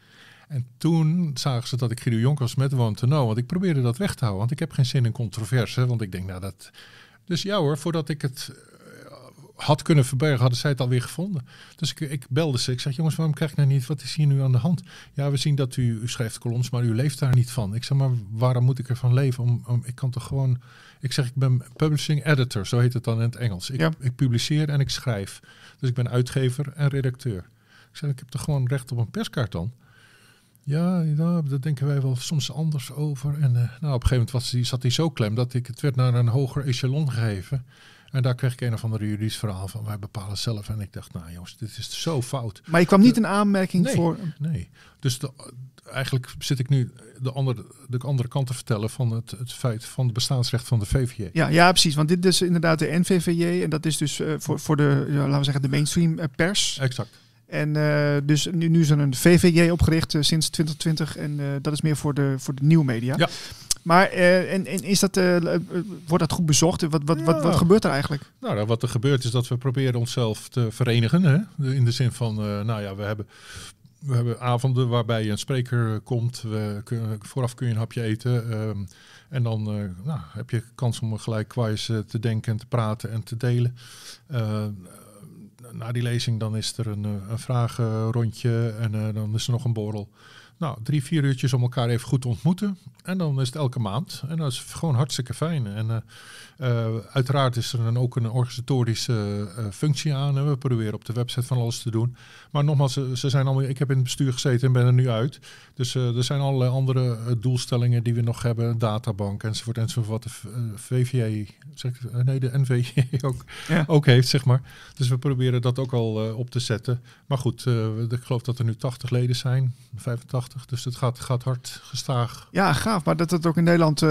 En toen zagen ze dat ik Guido Jonk was met Want to Know, want ik probeerde dat weg te houden. Want ik heb geen zin in controverse, want ik denk, nou dat... Dus ja hoor, voordat ik het had kunnen verbergen, hadden zij het alweer gevonden. Dus ik, ik belde ze. Ik zeg, jongens, waarom krijg ik nou niet? Wat is hier nu aan de hand? Ja, we zien dat u, u schrijft columns, maar u leeft daar niet van. Ik zeg, maar waarom moet ik ervan leven? Om, om, ik kan toch gewoon... Ik zeg, ik ben publishing editor, zo heet het dan in het Engels. Ik, ik publiceer en ik schrijf. Dus ik ben uitgever en redacteur. Ik zeg, ik heb toch gewoon recht op een perskaart dan? Ja, dat daar denken wij wel soms anders over. En eh, nou, op een gegeven moment was die, zat hij zo klem dat ik het werd naar een hoger echelon gegeven. En daar kreeg ik een of andere juridisch verhaal van. Wij bepalen zelf. En ik dacht, nou jongens, dit is zo fout. Maar je kwam niet in aanmerking voor... Nee, dus eigenlijk zit ik nu de andere, de andere kant te vertellen van het, het feit van het bestaansrecht van de VVJ. Ja, ja, precies. Want dit is dus inderdaad de NVVJ. En dat is dus eh, voor, voor de, ja, laten we zeggen, de mainstream eh, pers. Exact. En eh, dus nu, nu is er een VVJ opgericht sinds 2020. En dat is meer voor de, voor de nieuwe media. Ja. Maar eh, en, en, is dat, eh, eh, wordt dat goed bezocht? Wat, wat, wat, wat gebeurt er eigenlijk? Nou, nou, wat er gebeurt is dat we proberen onszelf te verenigen. Hè? In de zin van, nou ja, we hebben we hebben avonden waarbij een spreker komt. We kun, vooraf kun je een hapje eten. Ehm, en dan nou, heb je kans om gelijk kwijt te denken en te praten en te delen. na die lezing dan is er een, een vragenrondje en dan is er nog een borrel. Nou, drie, vier uurtjes om elkaar even goed te ontmoeten. En dan is het elke maand. En dat is gewoon hartstikke fijn. En eh, eh, uiteraard is er dan ook een organisatorische eh, functie aan. En we proberen op de website van alles te doen. Maar nogmaals, ze, ze zijn allemaal, ik heb in het bestuur gezeten en ben er nu uit. Dus er zijn allerlei andere doelstellingen die we nog hebben. een Databank enzovoort enzovoort. De VVJ, zeg nee, de NVJ ook, ook heeft, zeg maar. Dus we proberen dat ook al op te zetten. Maar goed, ik geloof dat er nu 80 leden zijn, 85. Dus het gaat, gaat hard gestaag. Ja, gaaf. Maar dat het ook in Nederland uh,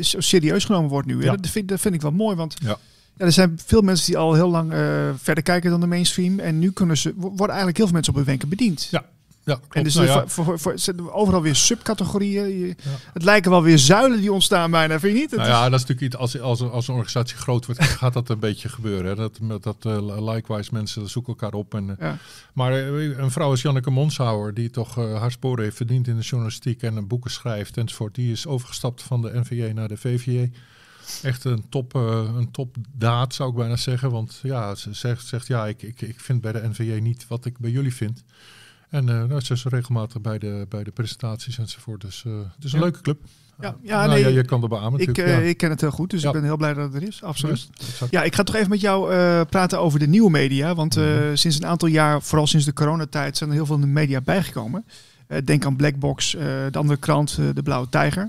serieus genomen wordt nu. Ja. Dat, vind, dat vind ik wel mooi. Want ja. ja er zijn veel mensen die al heel lang eh, verder kijken dan de mainstream. En nu kunnen ze, worden eigenlijk heel veel mensen op hun wenken bediend. Ja, ja, En dus nou voor, voor, zijn overal weer subcategorieën. Het lijken wel weer zuilen die ontstaan bijna, vind je niet? Het nou ja, dat is natuurlijk iets, als, als, als een organisatie groot wordt, gaat dat een beetje gebeuren. Hè? Dat, dat eh, likewise mensen zoeken elkaar op. En, eh, ja. Maar eh, een vrouw is Janneke Monshouwer, die toch haar sporen heeft verdiend in de journalistiek en boeken schrijft enzovoort. Die is overgestapt van de NVJ naar de VVJ. Echt een, top, uh, een daad zou ik bijna zeggen. Want ja, ze zegt, zegt ja, ik, ik, ik vind bij de NVJ niet wat ik bij jullie vind. En uh, ze is regelmatig bij de, bij de presentaties enzovoort. Dus uh, het is een leuke club. Ja, ja, nou, nee, ja, je kan er beamen ik, eh, ik ken het heel goed, dus ik ben heel blij dat het er is. Absoluut. ja, ik ga toch even met jou praten over de nieuwe media. Want mhm. sinds een aantal jaar, vooral sinds de coronatijd, zijn er heel veel media bijgekomen. denk aan Blackbox, de andere krant, de Blauwe Tijger.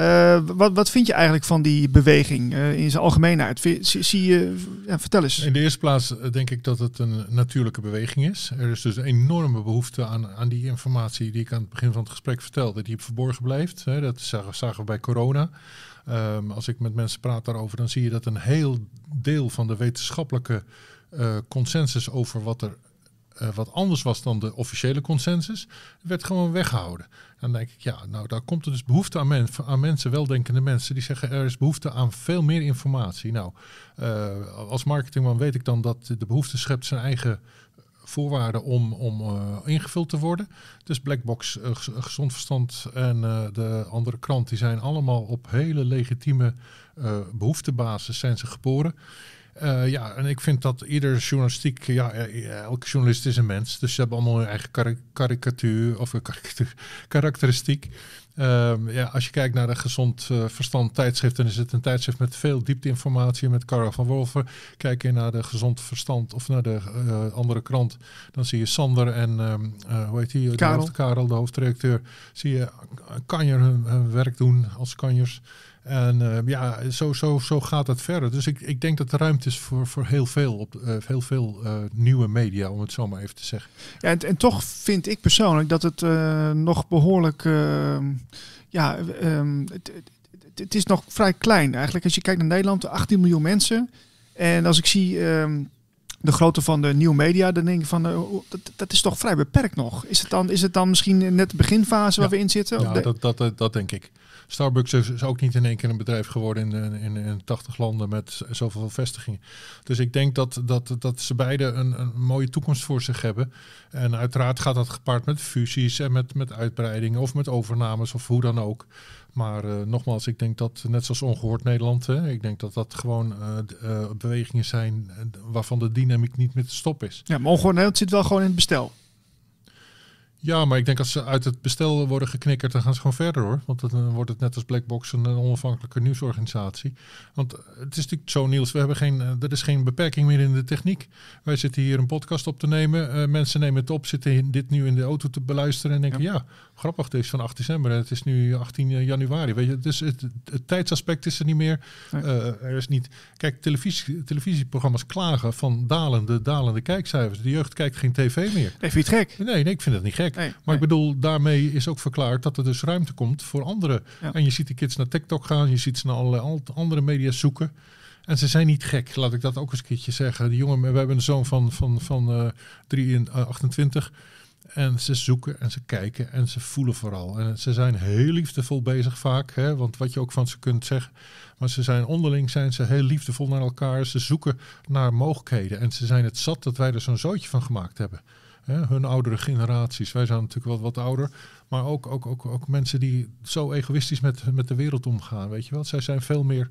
Eh, wat, wat vind je eigenlijk van die beweging eh, in zijn algemeenheid? Zie, zie je, vertel eens. In de eerste plaats eh, denk ik dat het een natuurlijke beweging is. Er is dus een enorme behoefte aan, aan die informatie die ik aan het begin van het gesprek vertelde, die verborgen blijft. Hè, dat zagen, we bij corona. Ehm, als ik met mensen praat daarover, dan zie je dat een heel deel van de wetenschappelijke consensus over wat er eh, wat anders was dan de officiële consensus, werd gewoon weggehouden. Dan denk ik, ja, nou daar komt er dus behoefte aan, aan mensen, weldenkende mensen, die zeggen er is behoefte aan veel meer informatie. Nou, eh, als marketingman weet ik dan dat de behoefte schept zijn eigen voorwaarden om, om eh, ingevuld te worden. Dus Blackbox, Gezond Verstand en de andere krant, die zijn allemaal op hele legitieme behoeftebasis zijn ze geboren. Eh, ja, en ik vind dat ieder journalistiek, ja, eh, eh, elke journalist is een mens, dus ze hebben allemaal hun eigen karikatuur of karikatuur, karakteristiek. Ehm, ja, als je kijkt naar de gezond verstand tijdschrift, dan is het een tijdschrift met veel diepte-informatie met Karel van Wolven. Kijk je naar de gezond verstand of naar de andere krant, dan zie je Sander en ehm, hoe heet die? Karel. De hoofd, Karel, de hoofdredacteur. Zie je Kanjer hun werk doen als kanjers. En ehm, ja, zo, zo, zo gaat het verder. Dus ik, ik denk dat er ruimte is voor, voor heel veel, op, eh, heel veel eh, nieuwe media, om het zo maar even te zeggen. Ja, en, en toch vind ik persoonlijk dat het eh, nog behoorlijk. Ehm, ja, ehm, het, het, is nog vrij klein eigenlijk. Als je kijkt naar Nederland, 18 miljoen mensen. En als ik zie. de grootte van de nieuwe media, dan denk ik van, oh, dat, dat, is toch vrij beperkt nog. Is het dan, is het dan misschien net de beginfase waar we in zitten? Ja, dat, dat, dat, denk ik. Starbucks is ook niet in één keer een bedrijf geworden in, in, in 80 landen met zoveel vestigingen. Dus ik denk dat, dat, dat ze beide een, een mooie toekomst voor zich hebben. En uiteraard gaat dat gepaard met fusies en met, met uitbreidingen of met overnames of hoe dan ook. Maar eh, nogmaals, ik denk dat, net zoals Ongehoord Nederland, hè, ik denk dat dat gewoon eh, eh, bewegingen zijn waarvan de dynamiek niet meer te stop is. Ja, maar Ongehoord Nederland zit wel gewoon in het bestel. Ja, maar ik denk als ze uit het bestel worden geknikkerd, dan gaan ze gewoon verder hoor. Want dan eh, wordt het net als Blackbox een, eh, onafhankelijke nieuwsorganisatie. Want eh, het is natuurlijk zo, Niels, we hebben geen, er is geen beperking meer in de techniek. Wij zitten hier een podcast op te nemen. mensen nemen het op, zitten dit nu in de auto te beluisteren en denken, ja, ja grappig, het is van 8 december het is nu 18 januari. Weet je, dus het, het tijdsaspect is er niet meer. er is niet. Kijk, televisieprogramma's klagen van dalende, dalende kijkcijfers. De jeugd kijkt geen tv meer. Nee, vind het gek? Nee, nee, ik vind het niet gek maar ik bedoel, daarmee is ook verklaard dat er dus ruimte komt voor anderen. En je ziet de kids naar TikTok gaan, je ziet ze naar allerlei andere media zoeken. En ze zijn niet gek, laat ik dat ook eens een keertje zeggen. Die jongen, we hebben een zoon van, van, van uh, eh, 3 en, 28. Eh, en ze zoeken en ze kijken en ze voelen vooral. En ze zijn heel liefdevol bezig vaak. Hè? Want wat je ook van ze kunt zeggen. Maar ze zijn onderling zijn ze heel liefdevol naar elkaar. Ze zoeken naar mogelijkheden. En ze zijn het zat dat wij er zo'n zootje van gemaakt hebben hun oudere generaties, wij zijn natuurlijk wat, wat ouder. Maar ook, ook, ook, ook mensen die zo egoïstisch met, met de wereld omgaan. Weet je wel? Zij zijn veel meer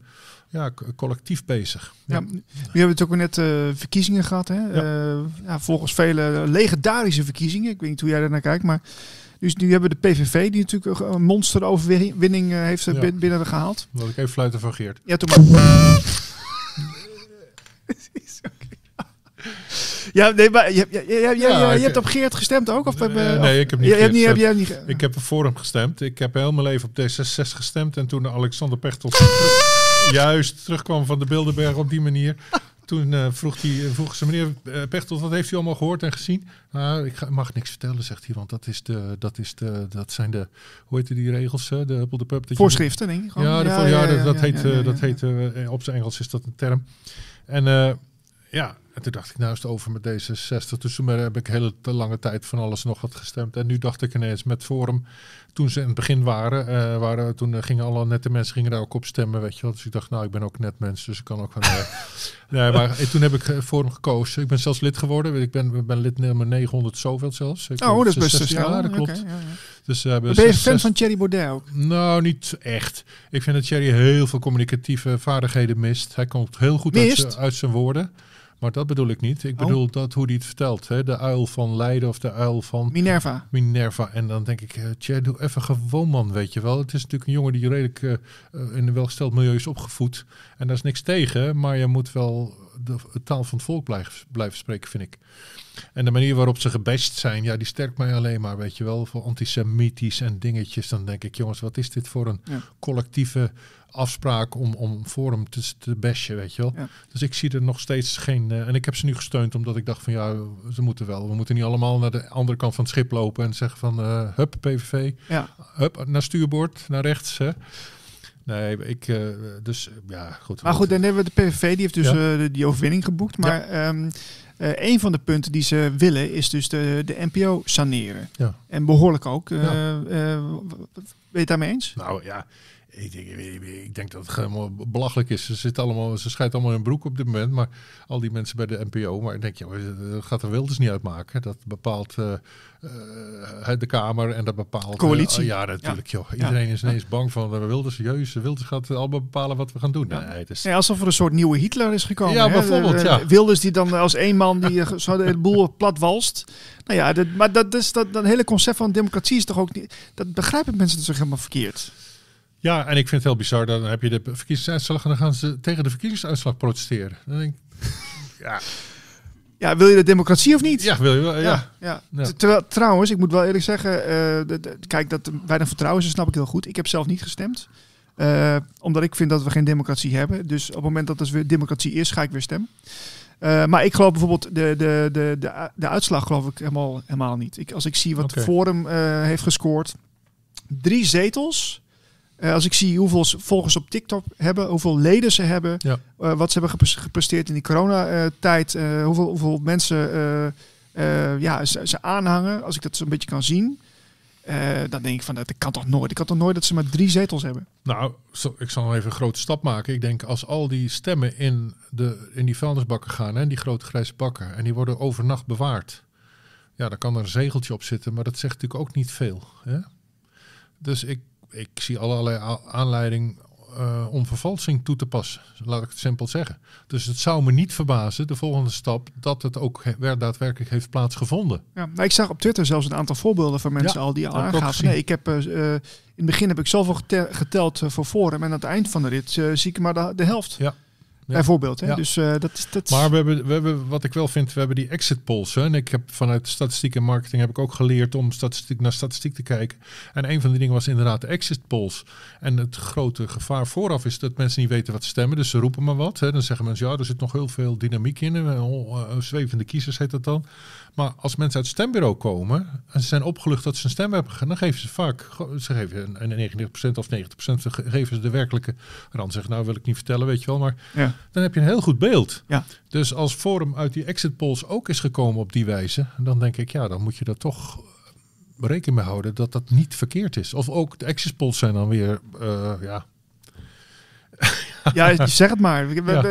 ja, collectief bezig. Ja, nu hebben we het ook net eh, verkiezingen gehad. Hè? Eh, ja, volgens vele legendarische verkiezingen. Ik weet niet hoe jij daar naar kijkt, maar. Dus nu hebben we de PVV, die natuurlijk een monsteroverwinning eh, heeft binnen ja. binnengehaald. Dat ik even fluiten van Geert. Ja, toch? maar. Ja, nee, maar je, je, je, ja, je hebt op Geert gestemd ook? Of, eh, nee, nee ik heb niet, je, hebt niet, heb jij niet Ik heb voor hem gestemd. Ik heb helemaal leven op D66 gestemd. En toen Alexander Pechtel juist terugkwam van de Bilderberg op die manier... Toen eh, vroeg, die, vroeg ze, meneer eh, Pechtel, wat heeft u allemaal gehoord en gezien? Nou, ik mag niks vertellen, zegt hij, want dat, is de, dat, is de, dat zijn de, hoe heet die regels? de, de pub, dat Voorschriften, denk ik. Ja, ja, ja, dat heet, dat heet op zijn Engels is dat een term. En ja, en toen dacht ik, nou is het over met D66. Dus toen heb ik hele lange tijd van alles nog had gestemd. En nu dacht ik ineens met Forum, toen ze in het begin waren, eh, waren toen eh, gingen alle nette mensen gingen daar ook op stemmen, weet je wel. Dus ik dacht, nou, ik ben ook net mensen, dus ik kan ook van... Uh, eh. nee, maar toen heb ik Forum gekozen. Ik ben zelfs lid geworden. Ik ben, ben lid nummer 900 zoveel zelfs. Ik oh, dat is best snel. Ja, dat klopt. ja, ja. Dus, ben je fan van Thierry Baudet Nou, niet echt. Ik vind dat Thierry heel veel communicatieve vaardigheden mist. Hij komt heel goed uit zijn woorden. Maar dat bedoel ik niet. Ik oh. bedoel dat hoe die het vertelt. Hè? De uil van Leiden of de uil van... Minerva. Minerva. En dan denk ik, eh, tja, doe even gewoon man, weet je wel. Het is natuurlijk een jongen die redelijk eh, eh, in een welgesteld milieu is opgevoed. En daar is niks tegen, maar je moet wel de, taal van het volk blijven spreken, vind ik. En de manier waarop ze gebest zijn, ja, die sterkt mij alleen maar, weet je wel. Voor antisemitisch en dingetjes. Dan denk ik, jongens, wat is dit voor een collectieve afspraak om, om vorm te, te bashen, weet je wel. Dus ik zie er nog steeds geen... Eh, en ik heb ze nu gesteund omdat ik dacht van ja, ze moeten wel. We moeten niet allemaal naar de andere kant van het schip lopen en zeggen van uh, hup, PVV. Ja. Hup, naar stuurboord, naar rechts. Hè. Nee, ik, eh, dus ja, goed. Maar goed, dan hebben we de PVV, die heeft dus ja. die overwinning geboekt. Maar ehm, een van de punten die ze willen is dus de, de NPO saneren. Ja. En behoorlijk ook. weet uh, je daarmee eens? Nou ja, ik, denk dat het helemaal belachelijk is. Ze, zitten allemaal, ze schijt allemaal hun broek op dit moment. Maar al die mensen bij de NPO. Maar ik denk, je, dat gaat er Wilders niet uitmaken. Dat bepaalt eh, eh, de Kamer en dat bepaalt... Eh, Coalitie. ja, natuurlijk. Joh. Iedereen is ineens bang van we Wilders. Jeus, Wilders gaat allemaal bepalen wat we gaan doen. Ja. Nou, nee, het is... alsof er een soort nieuwe Hitler is gekomen. Ja, bijvoorbeeld. Ja. Wilders die dan als één man die zo de boel plat walst. Nou ja, dat, maar dat, is, dat, dat hele concept van democratie is toch ook niet... Dat begrijpen mensen dus helemaal verkeerd. Ja, en ik vind het heel bizar. Dan heb je de verkiezingsuitslag en dan gaan ze tegen de verkiezingsuitslag protesteren. Dan denk ik, ja. Ja, wil je de democratie of niet? Ja, wil je wel. Ja. ja, Terwijl, trouwens, ik moet wel eerlijk zeggen, eh, kijk, dat weinig vertrouwen is, snap ik heel goed. Ik heb zelf niet gestemd. Eh, omdat ik vind dat we geen democratie hebben. Dus op het moment dat er weer democratie is, ga ik weer stemmen. Eh, maar ik geloof bijvoorbeeld de, de, de, de, de uitslag geloof ik helemaal, helemaal niet. Ik, als ik zie wat okay. Forum heeft gescoord. Drie zetels eh, als ik zie hoeveel volgers op TikTok hebben, hoeveel leden ze hebben, eh, wat ze hebben gepresteerd in die coronatijd, uh, hoeveel, hoeveel, mensen ja, ze, ze, aanhangen, als ik dat zo'n beetje kan zien. dan denk ik van, dat kan toch nooit. Ik kan toch nooit dat ze maar drie zetels hebben. Nou, ik zal nog even een grote stap maken. Ik denk als al die stemmen in, de, in die vuilnisbakken gaan, hè, die grote grijze bakken, en die worden overnacht bewaard. Ja, dan kan er een zegeltje op zitten, maar dat zegt natuurlijk ook niet veel. Hè? Dus ik ik zie allerlei aanleiding eh, om vervalsing toe te passen. Laat ik het simpel zeggen. Dus het zou me niet verbazen, de volgende stap, dat het ook he daadwerkelijk heeft plaatsgevonden. Ja, ik zag op Twitter zelfs een aantal voorbeelden van mensen al die al aangaven. Nee, ik heb, eh, eh, in het begin heb ik zoveel geteld voor voren en aan het eind van de rit zie ik maar de, de helft. Ja. Bijvoorbeeld. Hè? Dus, eh, dat, dat... Maar we hebben, we hebben, wat ik wel vind, we hebben die exit polls. Hè? En ik heb vanuit statistiek en marketing heb ik ook geleerd om statistiek naar statistiek te kijken. En een van de dingen was inderdaad de exit polls. En het grote gevaar vooraf is dat mensen niet weten wat ze stemmen. Dus ze roepen maar wat. Hè? Dan zeggen mensen, ja, er zit nog heel veel dynamiek in. En, eh, zwevende kiezers heet dat dan. Maar als mensen uit het stembureau komen en ze zijn opgelucht dat ze een stem hebben gegeven, dan geven ze vaak, ze geven een 99% of 90% geven ze de werkelijke rand. Zeg, nou wil ik niet vertellen, weet je wel, maar dan heb je een heel goed beeld. Ja. Dus als Forum uit die exit polls ook is gekomen op die wijze, dan denk ik, ja, dan moet je daar toch eh, rekening mee houden dat dat niet verkeerd is. Of ook de exit polls zijn dan weer, eh, ja ja, zeg het maar.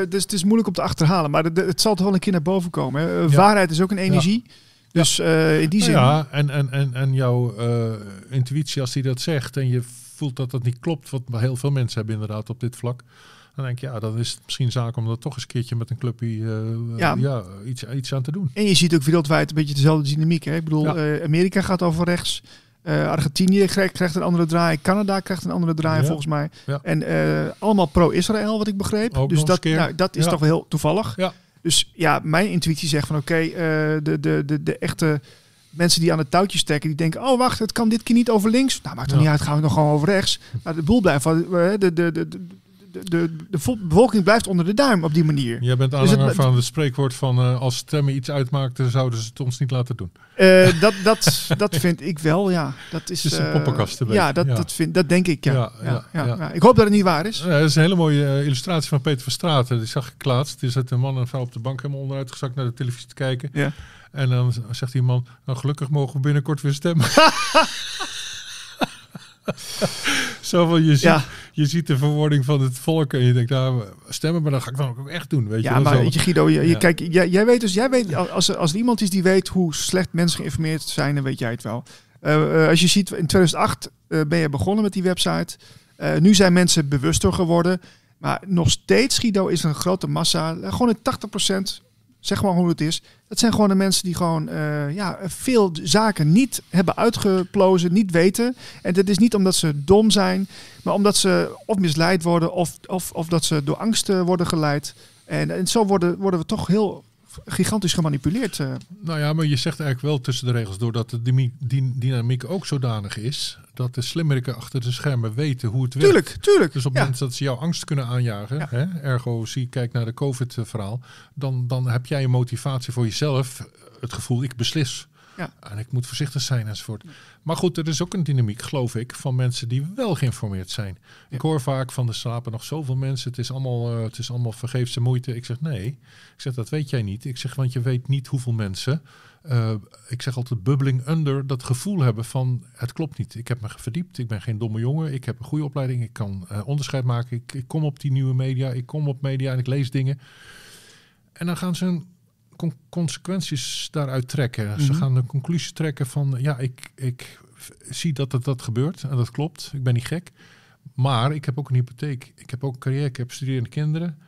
dus het is moeilijk om te achterhalen, maar het, zal toch wel een keer naar boven komen. Hè? Waarheid is ook een energie. Dus eh, in die nou zin. ja, en, en, en, en jouw eh, intuïtie, als die dat zegt en je voelt dat dat niet klopt, wat heel veel mensen hebben inderdaad op dit vlak. Dan denk je, ja, dan is het misschien zaak om dat toch eens een keertje met een clubje eh, ja. iets, iets aan te doen. En je ziet ook wereldwijd een beetje dezelfde dynamiek. Hè? Ik bedoel, Amerika gaat over rechts. Eh, Argentinië krijgt een andere draai. Canada krijgt een andere draai, volgens mij. En eh, allemaal pro-Israël, wat ik begreep. dus dat, nou, dat is toch wel heel toevallig. Dus ja, mijn intuïtie zegt van oké, eh, de, de, de, de echte mensen die aan het touwtje steken, die denken, oh wacht, het kan dit keer niet over links. Nou, maakt toch niet uit, gaan we nog gewoon over rechts. Maar de boel blijft van, de, de, de, de de, de, bevolking blijft onder de duim op die manier. Jij bent dus aanhanger het, van het spreekwoord van eh, als stemmen iets uitmaakten, zouden ze het ons niet laten doen. Eh, dat, dat, dat vind ik wel, ja. Dat is, een eh, poppenkast. ja, dat, Dat, vind, dat denk ik, ja. Ja, ja. Ik hoop dat het niet waar is. dat is een hele mooie illustratie van Peter van Straten. Die zag ik laatst. Die zat een man en een vrouw op de bank helemaal onderuit gezakt naar de televisie te kijken. Ja. En dan zegt die man, nou gelukkig mogen we binnenkort weer stemmen. Zo wil je ziet, ja je ziet de verwoording van het volk en je denkt, daar nou, stemmen, maar dan ga ik dan ook echt doen. Weet ja, maar Guido, je, kijk, jij, weet dus, jij weet, als, als er iemand is die weet hoe slecht mensen geïnformeerd zijn, dan weet jij het wel. Eh, eh, als je ziet, in 2008 eh, ben je begonnen met die website. nu zijn mensen bewuster geworden. Maar nog steeds, Guido, is een grote massa. Gewoon in 80% Zeg maar hoe het is. Dat zijn gewoon de mensen die gewoon eh, ja, veel zaken niet hebben uitgeplozen, niet weten. En dat is niet omdat ze dom zijn, maar omdat ze of misleid worden of, of, of dat ze door angst worden geleid. En, en zo worden, worden we toch heel gigantisch gemanipuleerd. Eh. Nou ja, maar je zegt eigenlijk wel tussen de regels, doordat de dynamiek ook zodanig is, dat de slimmeriken achter de schermen weten hoe het werkt. Tuurlijk, tuurlijk. Dus op het moment dat ze jouw angst kunnen aanjagen, hè, ergo zie kijk naar de COVID-verhaal, dan, dan heb jij een motivatie voor jezelf, eh, het gevoel ik beslis. Ja. En ik moet voorzichtig zijn enzovoort. Maar goed, er is ook een dynamiek, geloof ik, van mensen die wel geïnformeerd zijn. Ik hoor vaak van de slapen nog zoveel mensen. Het is allemaal, eh, het is allemaal vergeefse moeite. Ik zeg nee. Ik zeg dat weet jij niet. Ik zeg want je weet niet hoeveel mensen. Eh, ik zeg altijd bubbling under, dat gevoel hebben van het klopt niet. Ik heb me verdiept, ik ben geen domme jongen, ik heb een goede opleiding, ik kan eh, onderscheid maken, ik, ik kom op die nieuwe media, ik kom op media en ik lees dingen. En dan gaan ze een consequenties daaruit trekken. Ze mhm. gaan de conclusie trekken van ja, ik, ik zie dat het, dat gebeurt en dat klopt. Ik ben niet gek. Maar ik heb ook een hypotheek. Ik heb ook een carrière. Ik heb studerende kinderen.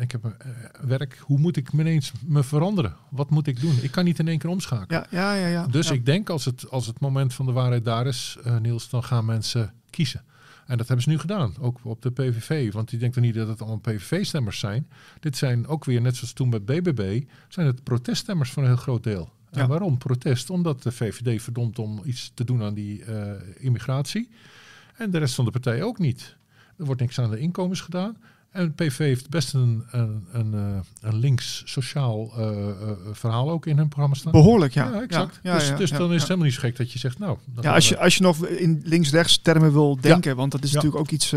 Ik heb eh, werk. Hoe moet ik ineens me veranderen? Wat moet ik doen? Ik kan niet in één keer omschakelen. Ja, ja, ja, ja. Dus ik denk als het, als het moment van de waarheid daar is, eh, Niels, dan gaan mensen kiezen. En dat hebben ze nu gedaan, ook op de PVV. Want die denkt niet dat het allemaal PVV-stemmers zijn. Dit zijn ook weer, net zoals toen met BBB, zijn het proteststemmers van een heel groot deel. En waarom protest? Omdat de VVD verdomd om iets te doen aan die eh, immigratie. En de rest van de partij ook niet. Er wordt niks aan de inkomens gedaan. En PV heeft best een, een, een, eh, een links sociaal eh, eh, verhaal ook in hun programma staan. Behoorlijk, ja. ja exact. dus, dus dan is het helemaal niet zo gek dat je zegt, nou... Ja, als je, als je nog in links-rechts termen wil denken, want dat is natuurlijk ook iets...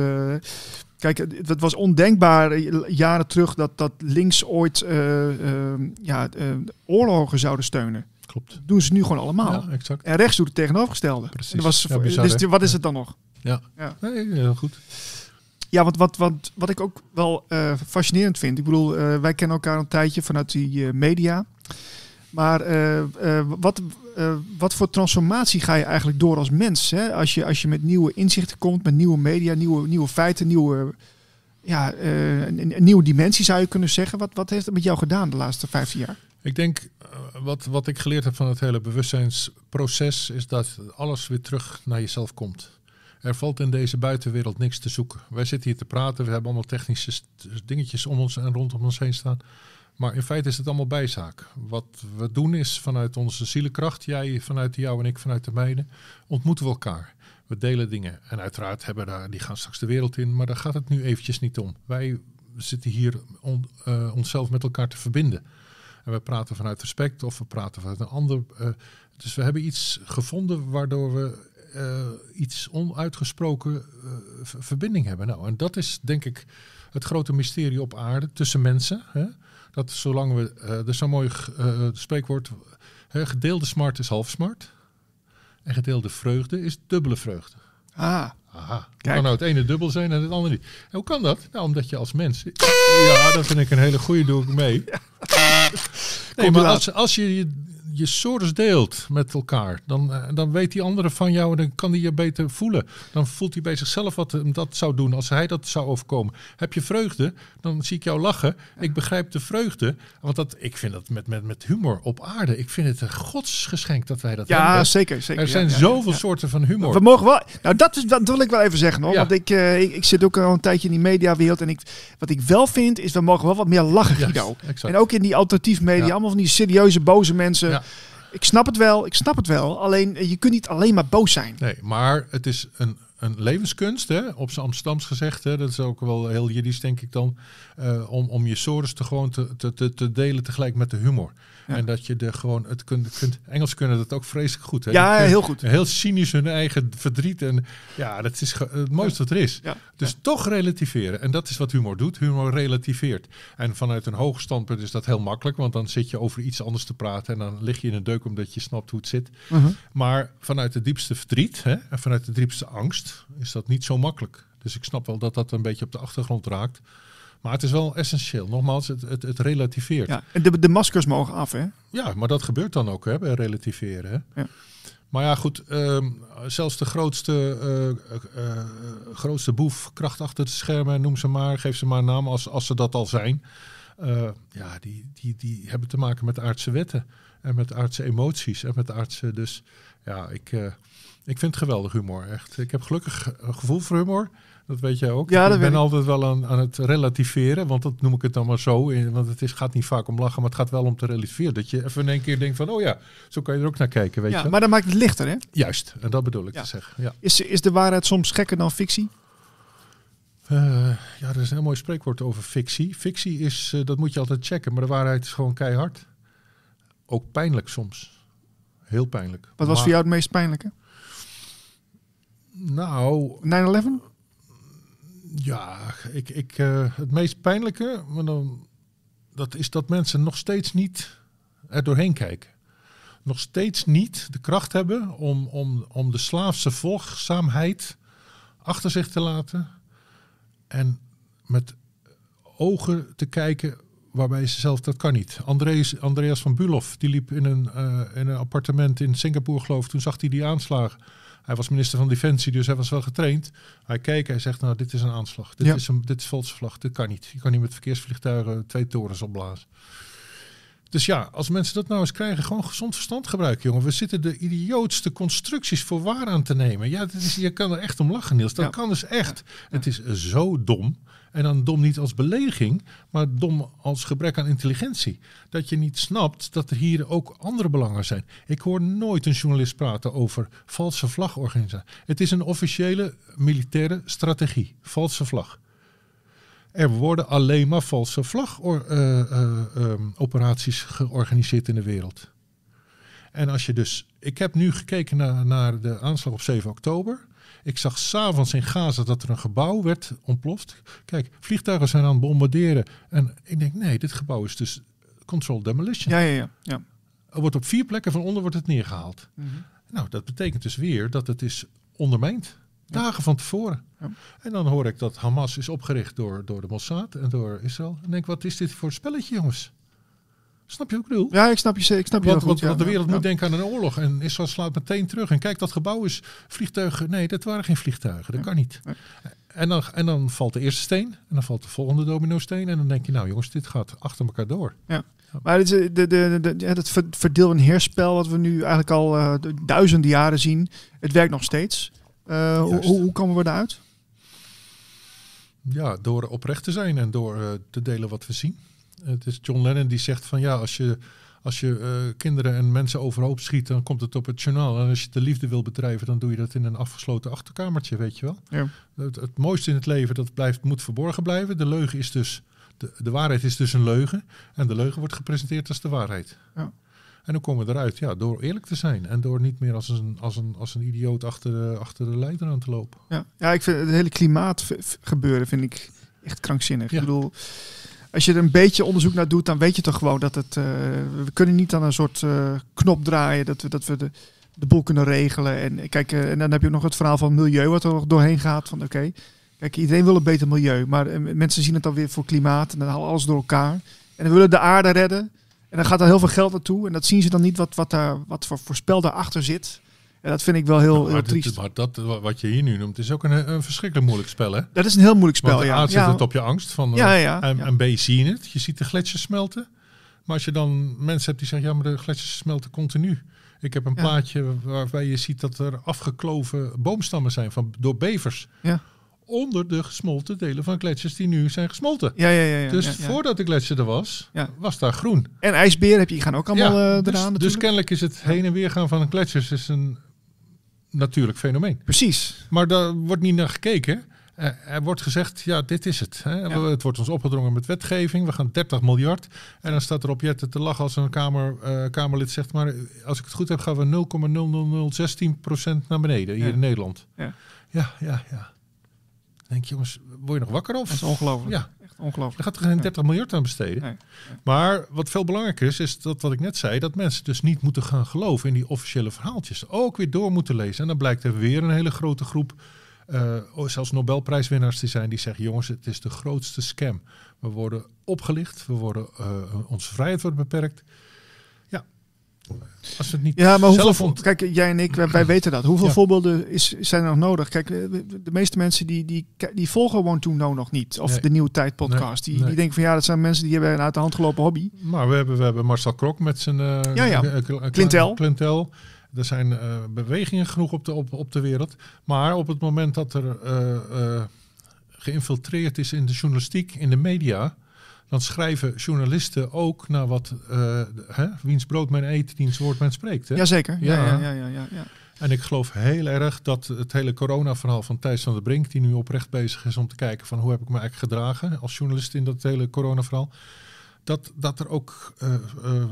Kijk, het was ondenkbaar jaren terug dat, dat links ooit ja, oorlogen zouden steunen. Klopt. doen ze nu gewoon allemaal. Ja, exact. En rechts doet het tegenovergestelde. Precies. was, dus, wat is het dan nog? Ja, ja. Nee, heel goed. Ja, want wat, wat, wat ik ook wel eh, fascinerend vind. Ik bedoel, eh, wij kennen elkaar een tijdje vanuit die eh, media. Maar wat, wat voor transformatie ga je eigenlijk door als mens? Hè? Als, je, als je met nieuwe inzichten komt, met nieuwe media, nieuwe, nieuwe feiten, nieuwe, ja, een, een, nieuwe dimensie zou je kunnen zeggen. Wat, wat heeft het met jou gedaan de laatste 15 jaar? Ik denk, wat, wat ik geleerd heb van het hele bewustzijnsproces, is dat alles weer terug naar jezelf komt. Er valt in deze buitenwereld niks te zoeken. Wij zitten hier te praten, we hebben allemaal technische dus dingetjes om ons en rondom ons heen staan. Maar in feite is het allemaal bijzaak. Wat we doen is vanuit onze zielenkracht, jij vanuit jou en ik vanuit de mijne, ontmoeten we elkaar. We delen dingen. En uiteraard hebben daar, die gaan straks de wereld in, maar daar gaat het nu eventjes niet om. Wij zitten hier on, eh, onszelf met elkaar te verbinden. En we praten vanuit respect of we praten vanuit een ander. Eh, dus we hebben iets gevonden waardoor we eh, iets onuitgesproken eh, verbinding hebben. Nou, en dat is denk ik het grote mysterie op aarde tussen mensen. Hè? Dat zolang we, eh, er is zo'n mooi spreekwoord, gedeelde smart is half smart. En gedeelde vreugde is dubbele vreugde. Ah. Aha. Kijk. Kan nou het ene dubbel zijn en het andere niet. En hoe kan dat? Nou, omdat je als mens... Ja, dat vind ik een hele goede, doe ik mee. Nee, maar als, als je je je soorten deelt met elkaar, dan, eh, dan weet die andere van jou en dan kan die je beter voelen. Dan voelt hij bij zichzelf wat hem dat zou doen als hij dat zou overkomen. Heb je vreugde, dan zie ik jou lachen. Ik begrijp de vreugde, want dat, ik vind dat met, met, met humor op aarde. Ik vind het een godsgeschenk dat wij dat ja, hebben. Zeker, zeker, er zijn zoveel soorten van humor. We mogen wel, nou dat, is, dat wil ik wel even zeggen hoor, want eh, ik, ik, zit ook al een tijdje in die mediawereld en ik, wat ik wel vind is we mogen wel wat meer lachen Guido. Yes, en ook in die alternatief media, allemaal van die serieuze boze mensen. Ik snap het wel, ik snap het wel. Alleen eh, je kunt niet alleen maar boos zijn. Nee, maar het is een, een levenskunst, hè? op zijn Amsterdams gezegd. Hè? Dat is ook wel heel Jiddisch, denk ik dan. Eh, om, om je sores te gewoon te, te, te, delen tegelijk met de humor. En dat je de gewoon het kunt, kunt. Engels kunnen dat ook vreselijk goed. Hè? Ja, heel goed. Heel cynisch hun eigen verdriet. En ja, dat is het mooiste wat er is. Dus toch relativeren. En dat is wat humor doet. Humor relativeert. En vanuit een hoog standpunt is dat heel makkelijk. Want dan zit je over iets anders te praten. En dan lig je in een deuk omdat je snapt hoe het zit. Mhm. Maar vanuit de diepste verdriet hè, en vanuit de diepste angst is dat niet zo makkelijk. Dus ik snap wel dat dat een beetje op de achtergrond raakt. Maar het is wel essentieel. Nogmaals, het, het, het relativeert. Ja, de, de maskers mogen af, hè? Ja, maar dat gebeurt dan ook hè, bij relativeren. Hè? Ja. Maar ja, goed, ehm, zelfs de grootste, eh, eh, eh, grootste boef, kracht achter de schermen, noem ze maar, geef ze maar een naam als, als ze dat al zijn. ja, die, die, die hebben te maken met aardse wetten en met aardse emoties en met aardse... Dus ja, ik, ik vind geweldig humor, echt. Ik heb gelukkig een gevoel voor humor. Dat weet je ook. Ja, ik ben altijd wel aan, aan, het relativeren, want dat noem ik het dan maar zo. Want het is, gaat niet vaak om lachen, maar het gaat wel om te relativeren. Dat je even in één keer denkt van, oh ja, zo kan je er ook naar kijken. Weet ja, maar dat maakt het lichter, hè? Juist, en dat bedoel ik te zeggen. Ja. Is, is de waarheid soms gekker dan fictie? Eh, ja, er is een heel mooi spreekwoord over fictie. Fictie is, eh, dat moet je altijd checken, maar de waarheid is gewoon keihard. Ook pijnlijk soms. Heel pijnlijk. Wat was voor jou het meest pijnlijke? Nou... 9-11? Ja, ik, ik, eh, het meest pijnlijke maar dan, dat is dat mensen nog steeds niet er doorheen kijken. Nog steeds niet de kracht hebben om, om, om de slaafse volgzaamheid achter zich te laten. En met ogen te kijken waarbij ze zelf dat kan niet. Andreas, Andreas van Bulow, die liep in een, eh, in een appartement in Singapore, geloof ik. Toen zag hij die aanslagen. Hij was minister van Defensie, dus hij was wel getraind. Hij keek, hij zegt, nou, dit is een aanslag. Dit, is, een, dit is volksvlag, dit kan niet. Je kan niet met verkeersvliegtuigen twee torens opblazen. Dus ja, als mensen dat nou eens krijgen, gewoon gezond verstand gebruiken, jongen. We zitten de idiootste constructies voor waar aan te nemen. Ja, dit is, je kan er echt om lachen, Niels. Dat kan dus echt. Het is zo dom. En dan dom niet als belediging, maar dom als gebrek aan intelligentie. Dat je niet snapt dat er hier ook andere belangen zijn. Ik hoor nooit een journalist praten over valse vlagorganisatie. Het is een officiële militaire strategie, valse vlag. Er worden alleen maar valse vlagoperaties eh, eh, ehm, georganiseerd in de wereld. En als je dus. Ik heb nu gekeken naar, naar de aanslag op 7 oktober. Ik zag s'avonds in Gaza dat er een gebouw werd ontploft. Kijk, vliegtuigen zijn aan het bombarderen. En ik denk, nee, dit gebouw is dus controlled demolition. Ja, ja, ja. ja. Er wordt op vier plekken van onder wordt het neergehaald. Mhm. Nou, dat betekent dus weer dat het is ondermijnd. Dagen van tevoren. Ja. En dan hoor ik dat Hamas is opgericht door, door de Mossad en door Israël. En denk, wat is dit voor spelletje, jongens? Snap je ook Ja, ik snap je, ik snap je want, goed. Want, de wereld moet denken aan een oorlog. En zo slaat meteen terug. En kijk, dat gebouw is vliegtuigen. Nee, dat waren geen vliegtuigen. Dat kan niet. En dan, en dan valt de eerste steen. En dan valt de volgende domino steen. En dan denk je, nou jongens, dit gaat achter elkaar door. Ja. Maar het, eh, de, de, de, het verdeel- en heerspel wat we nu eigenlijk al eh, duizenden jaren zien. Het werkt nog steeds. Eh, hoe, hoe komen we eruit? Ja, door oprecht te zijn en door te delen wat we zien het is John Lennon die zegt van ja, als je, als je eh, kinderen en mensen overhoop schiet, dan komt het op het journaal. En als je de liefde wil bedrijven, dan doe je dat in een afgesloten achterkamertje, weet je wel. Ja. Het, het, mooiste in het leven, dat blijft, moet verborgen blijven. De leugen is dus, de, de waarheid is dus een leugen. En de leugen wordt gepresenteerd als de waarheid. Ja. En hoe komen we eruit? Ja, door eerlijk te zijn. En door niet meer als een, als een, als een idioot achter de, achter de leider aan te lopen. Ja. ja, ik vind het hele klimaatgebeuren vind ik echt krankzinnig. Ik bedoel, als je er een beetje onderzoek naar doet, dan weet je toch gewoon dat het. Eh, we kunnen niet aan een soort eh, knop draaien dat we, dat we de, de boel kunnen regelen. En kijk, eh, en dan heb je nog het verhaal van milieu wat er doorheen gaat. Van oké, kijk, iedereen wil een beter milieu. Maar mensen zien het dan weer voor klimaat en dan halen alles door elkaar. En dan willen de aarde redden. En dan gaat er heel veel geld naartoe. En dat zien ze dan niet wat, wat, daar, wat voor voorspel daarachter zit. En dat vind ik wel heel, nou, triest. maar dat eh, wat je hier nu noemt is ook een, eh, een verschrikkelijk moeilijk spel, hè? Dat is een heel moeilijk spel, Want ja. A zit het op je angst van, eh, ja, ja, en, en B het. Je ziet de gletsjers smelten. Maar als je dan mensen hebt die zeggen, ja, maar de gletsjers smelten continu. Ik heb een plaatje waarbij je ziet dat er afgekloven boomstammen zijn van, door bevers. Ja. Onder de gesmolten delen van gletsjers die nu zijn gesmolten. Ja, ja, ja, ja dus voordat de gletsjer er was, was daar groen. En ijsbeer heb je, die gaan ook allemaal dus- eraan. Dus, dus, kennelijk is het heen en weer gaan van een gletsjers is een natuurlijk fenomeen. Precies. Maar daar wordt niet naar gekeken. Eh, er wordt gezegd, ja, dit is het. Hè. Het wordt ons opgedrongen met wetgeving. We gaan 30 miljard. En dan staat er op Jette te lachen als een kamer, eh, Kamerlid zegt... maar als ik het goed heb, gaan we 0,00016% naar beneden hier in Nederland. Ja, ja, ja. ja. Denk jongens, word je nog wakker of? Dat is ongelooflijk. Ja ongelooflijk. Daar gaat er geen 30 miljard aan besteden. Maar wat veel belangrijker is, is dat wat ik net zei, dat mensen dus niet moeten gaan geloven in die officiële verhaaltjes. Ook weer door moeten lezen. En dan blijkt er weer een hele grote groep, eh, oh, zelfs Nobelprijswinnaars te zijn, die zeggen: jongens, het is de grootste scam. We worden opgelicht, we worden, eh, onze vrijheid wordt beperkt. Als het niet ja, maar hoeveel, kijk, jij en ik, wij, weten dat. Hoeveel voorbeelden is, zijn er nog nodig? Kijk, eh, de meeste mensen die, die, die volgen Want toen nou nog niet. Of de Nieuwe Tijd podcast. Die, die denken van ja, dat zijn mensen die hebben een uit de hand gelopen hobby. Maar nou, we hebben, we hebben Marcel Krok met zijn Clintel. Eh, ja, Er zijn eh, bewegingen genoeg op de, op, op de wereld. Maar op het moment dat er uh, geïnfiltreerd is in de journalistiek, in de media dan schrijven journalisten ook naar wat, eh, hè, wiens brood men eet, diens woord men spreekt. Hè? Jazeker, ja. ja, ja, ja, ja, ja. En ik geloof heel erg dat het hele corona-verhaal van Thijs van der Brink, die nu oprecht bezig is om te kijken van hoe heb ik me eigenlijk gedragen als journalist in dat hele corona-verhaal, dat, dat er ook eh, eh, eh,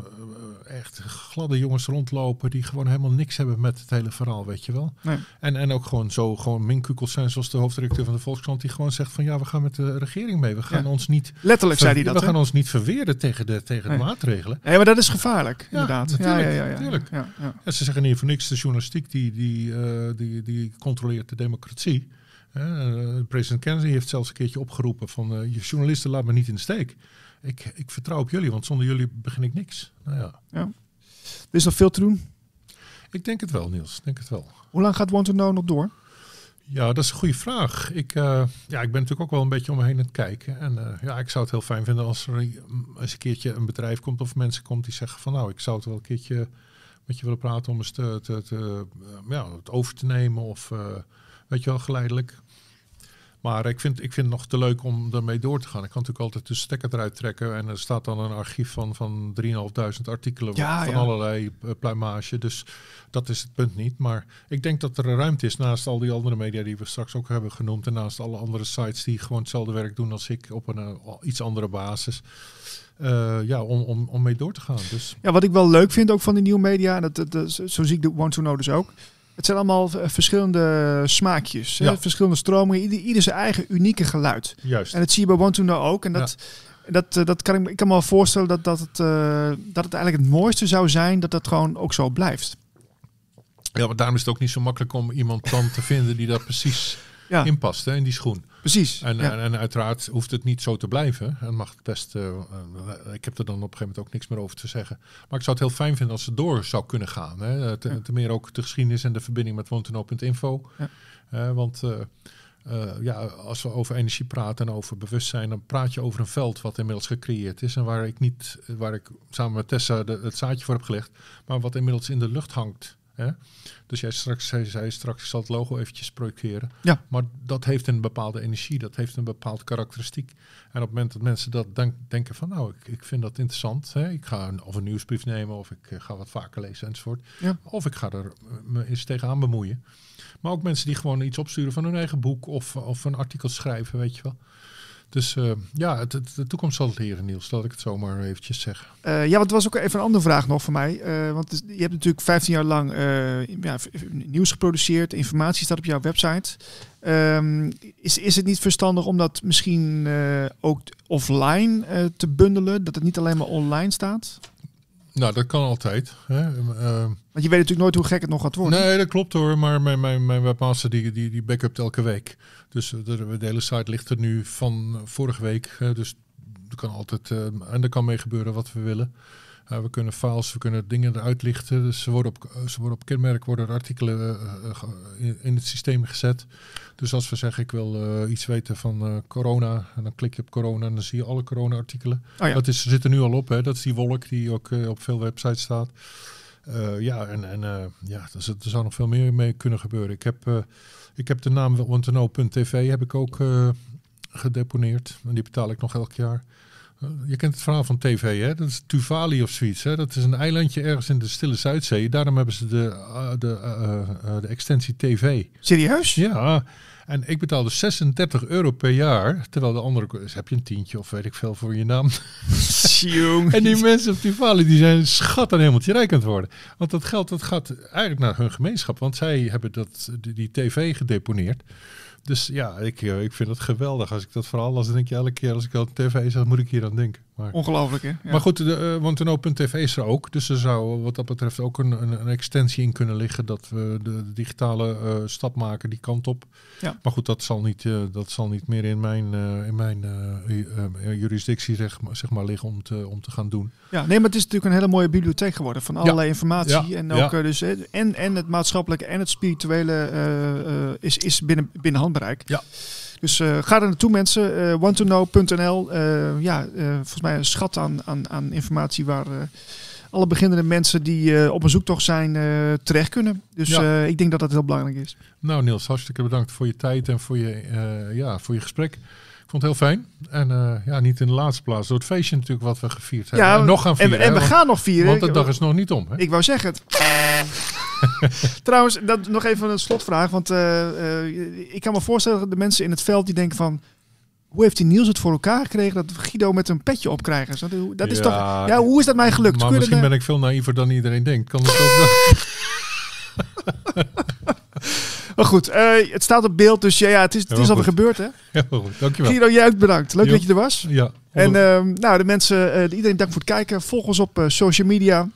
echt gladde jongens rondlopen die gewoon helemaal niks hebben met het hele verhaal, weet je wel. Nee. En, en ook gewoon zo gewoon minkukels zijn zoals de hoofdredacteur van de Volkskrant die gewoon zegt van ja, we gaan met de regering mee. We gaan ons niet... Letterlijk zei hij dat. We gaan ons niet verweren tegen de, tegen de maatregelen. Nee, maar dat is gevaarlijk, ja, inderdaad. Natuurlijk, ja, natuurlijk. Ja, ja, ze zeggen niet voor niks, de journalistiek die, die, die, die controleert de democratie. president Kennedy heeft zelfs een keertje opgeroepen van je journalisten laat me niet in de steek ik, ik vertrouw op jullie, want zonder jullie begin ik niks. Nou ja. ja. Er is nog veel te doen. Ik denk het wel, Niels. denk het wel. Hoe lang gaat Want to Know nog door? Ja, dat is een goede vraag. Ik, eh, ja, ik ben natuurlijk ook wel een beetje om me heen aan het kijken. En eh, ja, ik zou het heel fijn vinden als er eens een keertje een bedrijf komt of mensen komt die zeggen van nou, ik zou het wel een keertje met je willen praten om eens te, te, eh, ja, het over te nemen of uh, weet je wel, geleidelijk. Maar ik vind, ik vind het nog te leuk om daarmee door te gaan. Ik kan natuurlijk altijd de stekker eruit trekken. En er staat dan een archief van, van 3.500 artikelen van allerlei eh, pluimage. Dus dat is het punt niet. Maar ik denk dat er ruimte is naast al die andere media die we straks ook hebben genoemd. En naast alle andere sites die gewoon hetzelfde werk doen als ik op een eh, iets andere basis. Eh, ja, om, om, om mee door te gaan. Dus. Ja, wat ik wel leuk vind ook van die nieuwe media. En dat, dat, zo zie ik de One to Know dus ook het zijn allemaal eh, verschillende smaakjes, verschillende stromingen, ieder, ieder, zijn eigen unieke geluid. Juist. En dat zie je bij One nou ook. En dat, dat, eh, dat kan ik, ik kan me wel voorstellen dat, dat, het, eh, dat het eigenlijk het mooiste zou zijn dat dat gewoon ook zo blijft. Ja, maar daarom is het ook niet zo makkelijk om iemand dan te vinden die dat precies inpast in hè, in die schoen. Precies. En, en, uiteraard hoeft het niet zo te blijven. En mag het best. Eh, eh, ik heb er dan op een gegeven moment ook niks meer over te zeggen. Maar ik zou het heel fijn vinden als het door zou kunnen gaan. Hè. Eh, Ten, meer ook de geschiedenis en de verbinding met woontenoo.info. want ja, als we over energie praten en over bewustzijn, dan praat je over een veld wat inmiddels gecreëerd is. En waar ik niet, waar ik samen met Tessa het zaadje voor heb gelegd, maar wat inmiddels in de lucht hangt. Hè? Dus jij straks, zei, straks, ik zal het logo eventjes projecteren. Ja. Maar dat heeft een bepaalde energie, dat heeft een bepaald karakteristiek. En op het moment dat mensen dat denk, denken van, nou, ik, ik vind dat interessant. Hè? Ik ga een, of een nieuwsbrief nemen, of ik eh, ga wat vaker lezen enzovoort. Of ik ga er eh, me eens tegenaan bemoeien. Maar ook mensen die gewoon iets opsturen van hun eigen boek of, of een artikel schrijven, weet je wel. Dus eh, ja, het, de toekomst zal het leren, Niels. Laat ik het zomaar eventjes zeggen. Eh, ja, want het was ook even een andere vraag nog van mij. Eh, want je hebt natuurlijk 15 jaar lang ja, nieuws geproduceerd. Informatie staat op jouw website. Ehm, is, is het niet verstandig om dat misschien ook offline te bundelen? Dat het niet alleen maar online staat? Nou, dat kan altijd. Hè. Ehm, Want je weet natuurlijk nooit hoe gek het nog gaat worden. Nee, dat klopt hoor. Maar mijn, mijn, mijn webmaster die, die, die backupt elke week. Dus eh, de, de hele site ligt er nu van vorige week. dus er kan altijd, ehm, en er kan mee gebeuren wat we willen. Eh, we kunnen files, we kunnen dingen eruit lichten. Dus ze worden op, eh, ze worden op kenmerk worden artikelen eh, in, het systeem gezet. Dus als we zeggen ik wil iets weten van corona, en dan klik je op corona en dan zie je alle corona-artikelen. Oh ja. Dat is, zit er nu al op, hè? dat is die wolk die ook op veel websites staat. ja, en, en ja, er, zou nog veel meer mee kunnen gebeuren. Ik heb, ik heb de naam ontono.tv heb ik ook gedeponeerd. En die betaal ik nog elk jaar. Eh, je kent het verhaal van TV, hè? Dat is Tuvalu of zoiets. Hè? Dat is een eilandje ergens in de Stille Zuidzee. Daarom hebben ze de, eh, de, eh, de extensie TV. Serieus? Ja. En ik betaalde dus 36 euro per jaar. Terwijl de andere... heb je een tientje of weet ik veel voor je naam. en die mensen op Tuvalu die zijn schat aan helemaal rijk aan het worden. Want dat geld dat gaat eigenlijk naar hun gemeenschap. Want zij hebben dat, die TV gedeponeerd dus ja, ik, eh, ik vind het geweldig. Als ik dat vooral, als denk je elke keer als ik op tv dan moet ik hier aan denken. Maar, Ongelooflijk, hè? Maar goed, de, uh, want tv is er ook. Dus er zou wat dat betreft ook een, een, een extensie in kunnen liggen dat we de, digitale eh, stap maken die kant op. Ja. Maar goed, dat zal niet, dat zal niet meer in mijn, in mijn jurisdictie zeg, zeg, maar liggen om te, om te gaan doen. Ja, nee, maar het is natuurlijk een hele mooie bibliotheek geworden van allerlei informatie. En, ook, dus, en, en het maatschappelijke en het spirituele is, is binnen, binnen handbereik. Ja. Dus eh, ga er naartoe mensen. Uh, eh, know.nl. Uh, eh, ja, volgens mij een schat aan, aan, aan informatie waar alle beginnende mensen die op een zoektocht zijn terecht kunnen. Dus ik denk dat dat heel belangrijk is. Nou Niels, hartstikke bedankt voor je tijd en voor je, ja, voor je gesprek vond het heel fijn. En eh, ja, niet in de laatste plaats. Door het feestje natuurlijk wat we gevierd hebben. Ja, nog gaan vieren. En, en we gaan nog vieren. Want de dag is nog niet om. Hè? Ik wou zeggen het. Trouwens, dat, nog even een slotvraag. Want eh, eh, ik kan me voorstellen dat de mensen in het veld die denken van... Hoe heeft die Niels het voor elkaar gekregen dat Guido met een petje op krijgt? Dat, dat is ja, toch, ja, hoe is dat mij gelukt? misschien ben nou- ik veel naïver dan iedereen denkt. Kan dat ook? Maar goed, eh, het staat op beeld, dus ja, ja het is, het is al gebeurd, hè? Ja, goed. Dankjewel. Guido, jij bedankt. Leuk dat je er was. Ja. En ehm, nou, de mensen, eh, iedereen dank voor het kijken. Volg ons op eh, social media.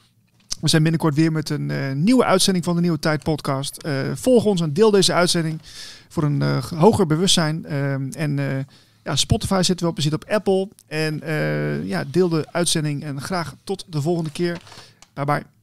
We zijn binnenkort weer met een nieuwe uitzending van de Nieuwe Tijd podcast. volg ons en deel deze uitzending voor een hoger bewustzijn. Ehm, en ja, Spotify zitten we op, we zitten op Apple. En ja, deel de uitzending en graag tot de volgende keer. Bye bye.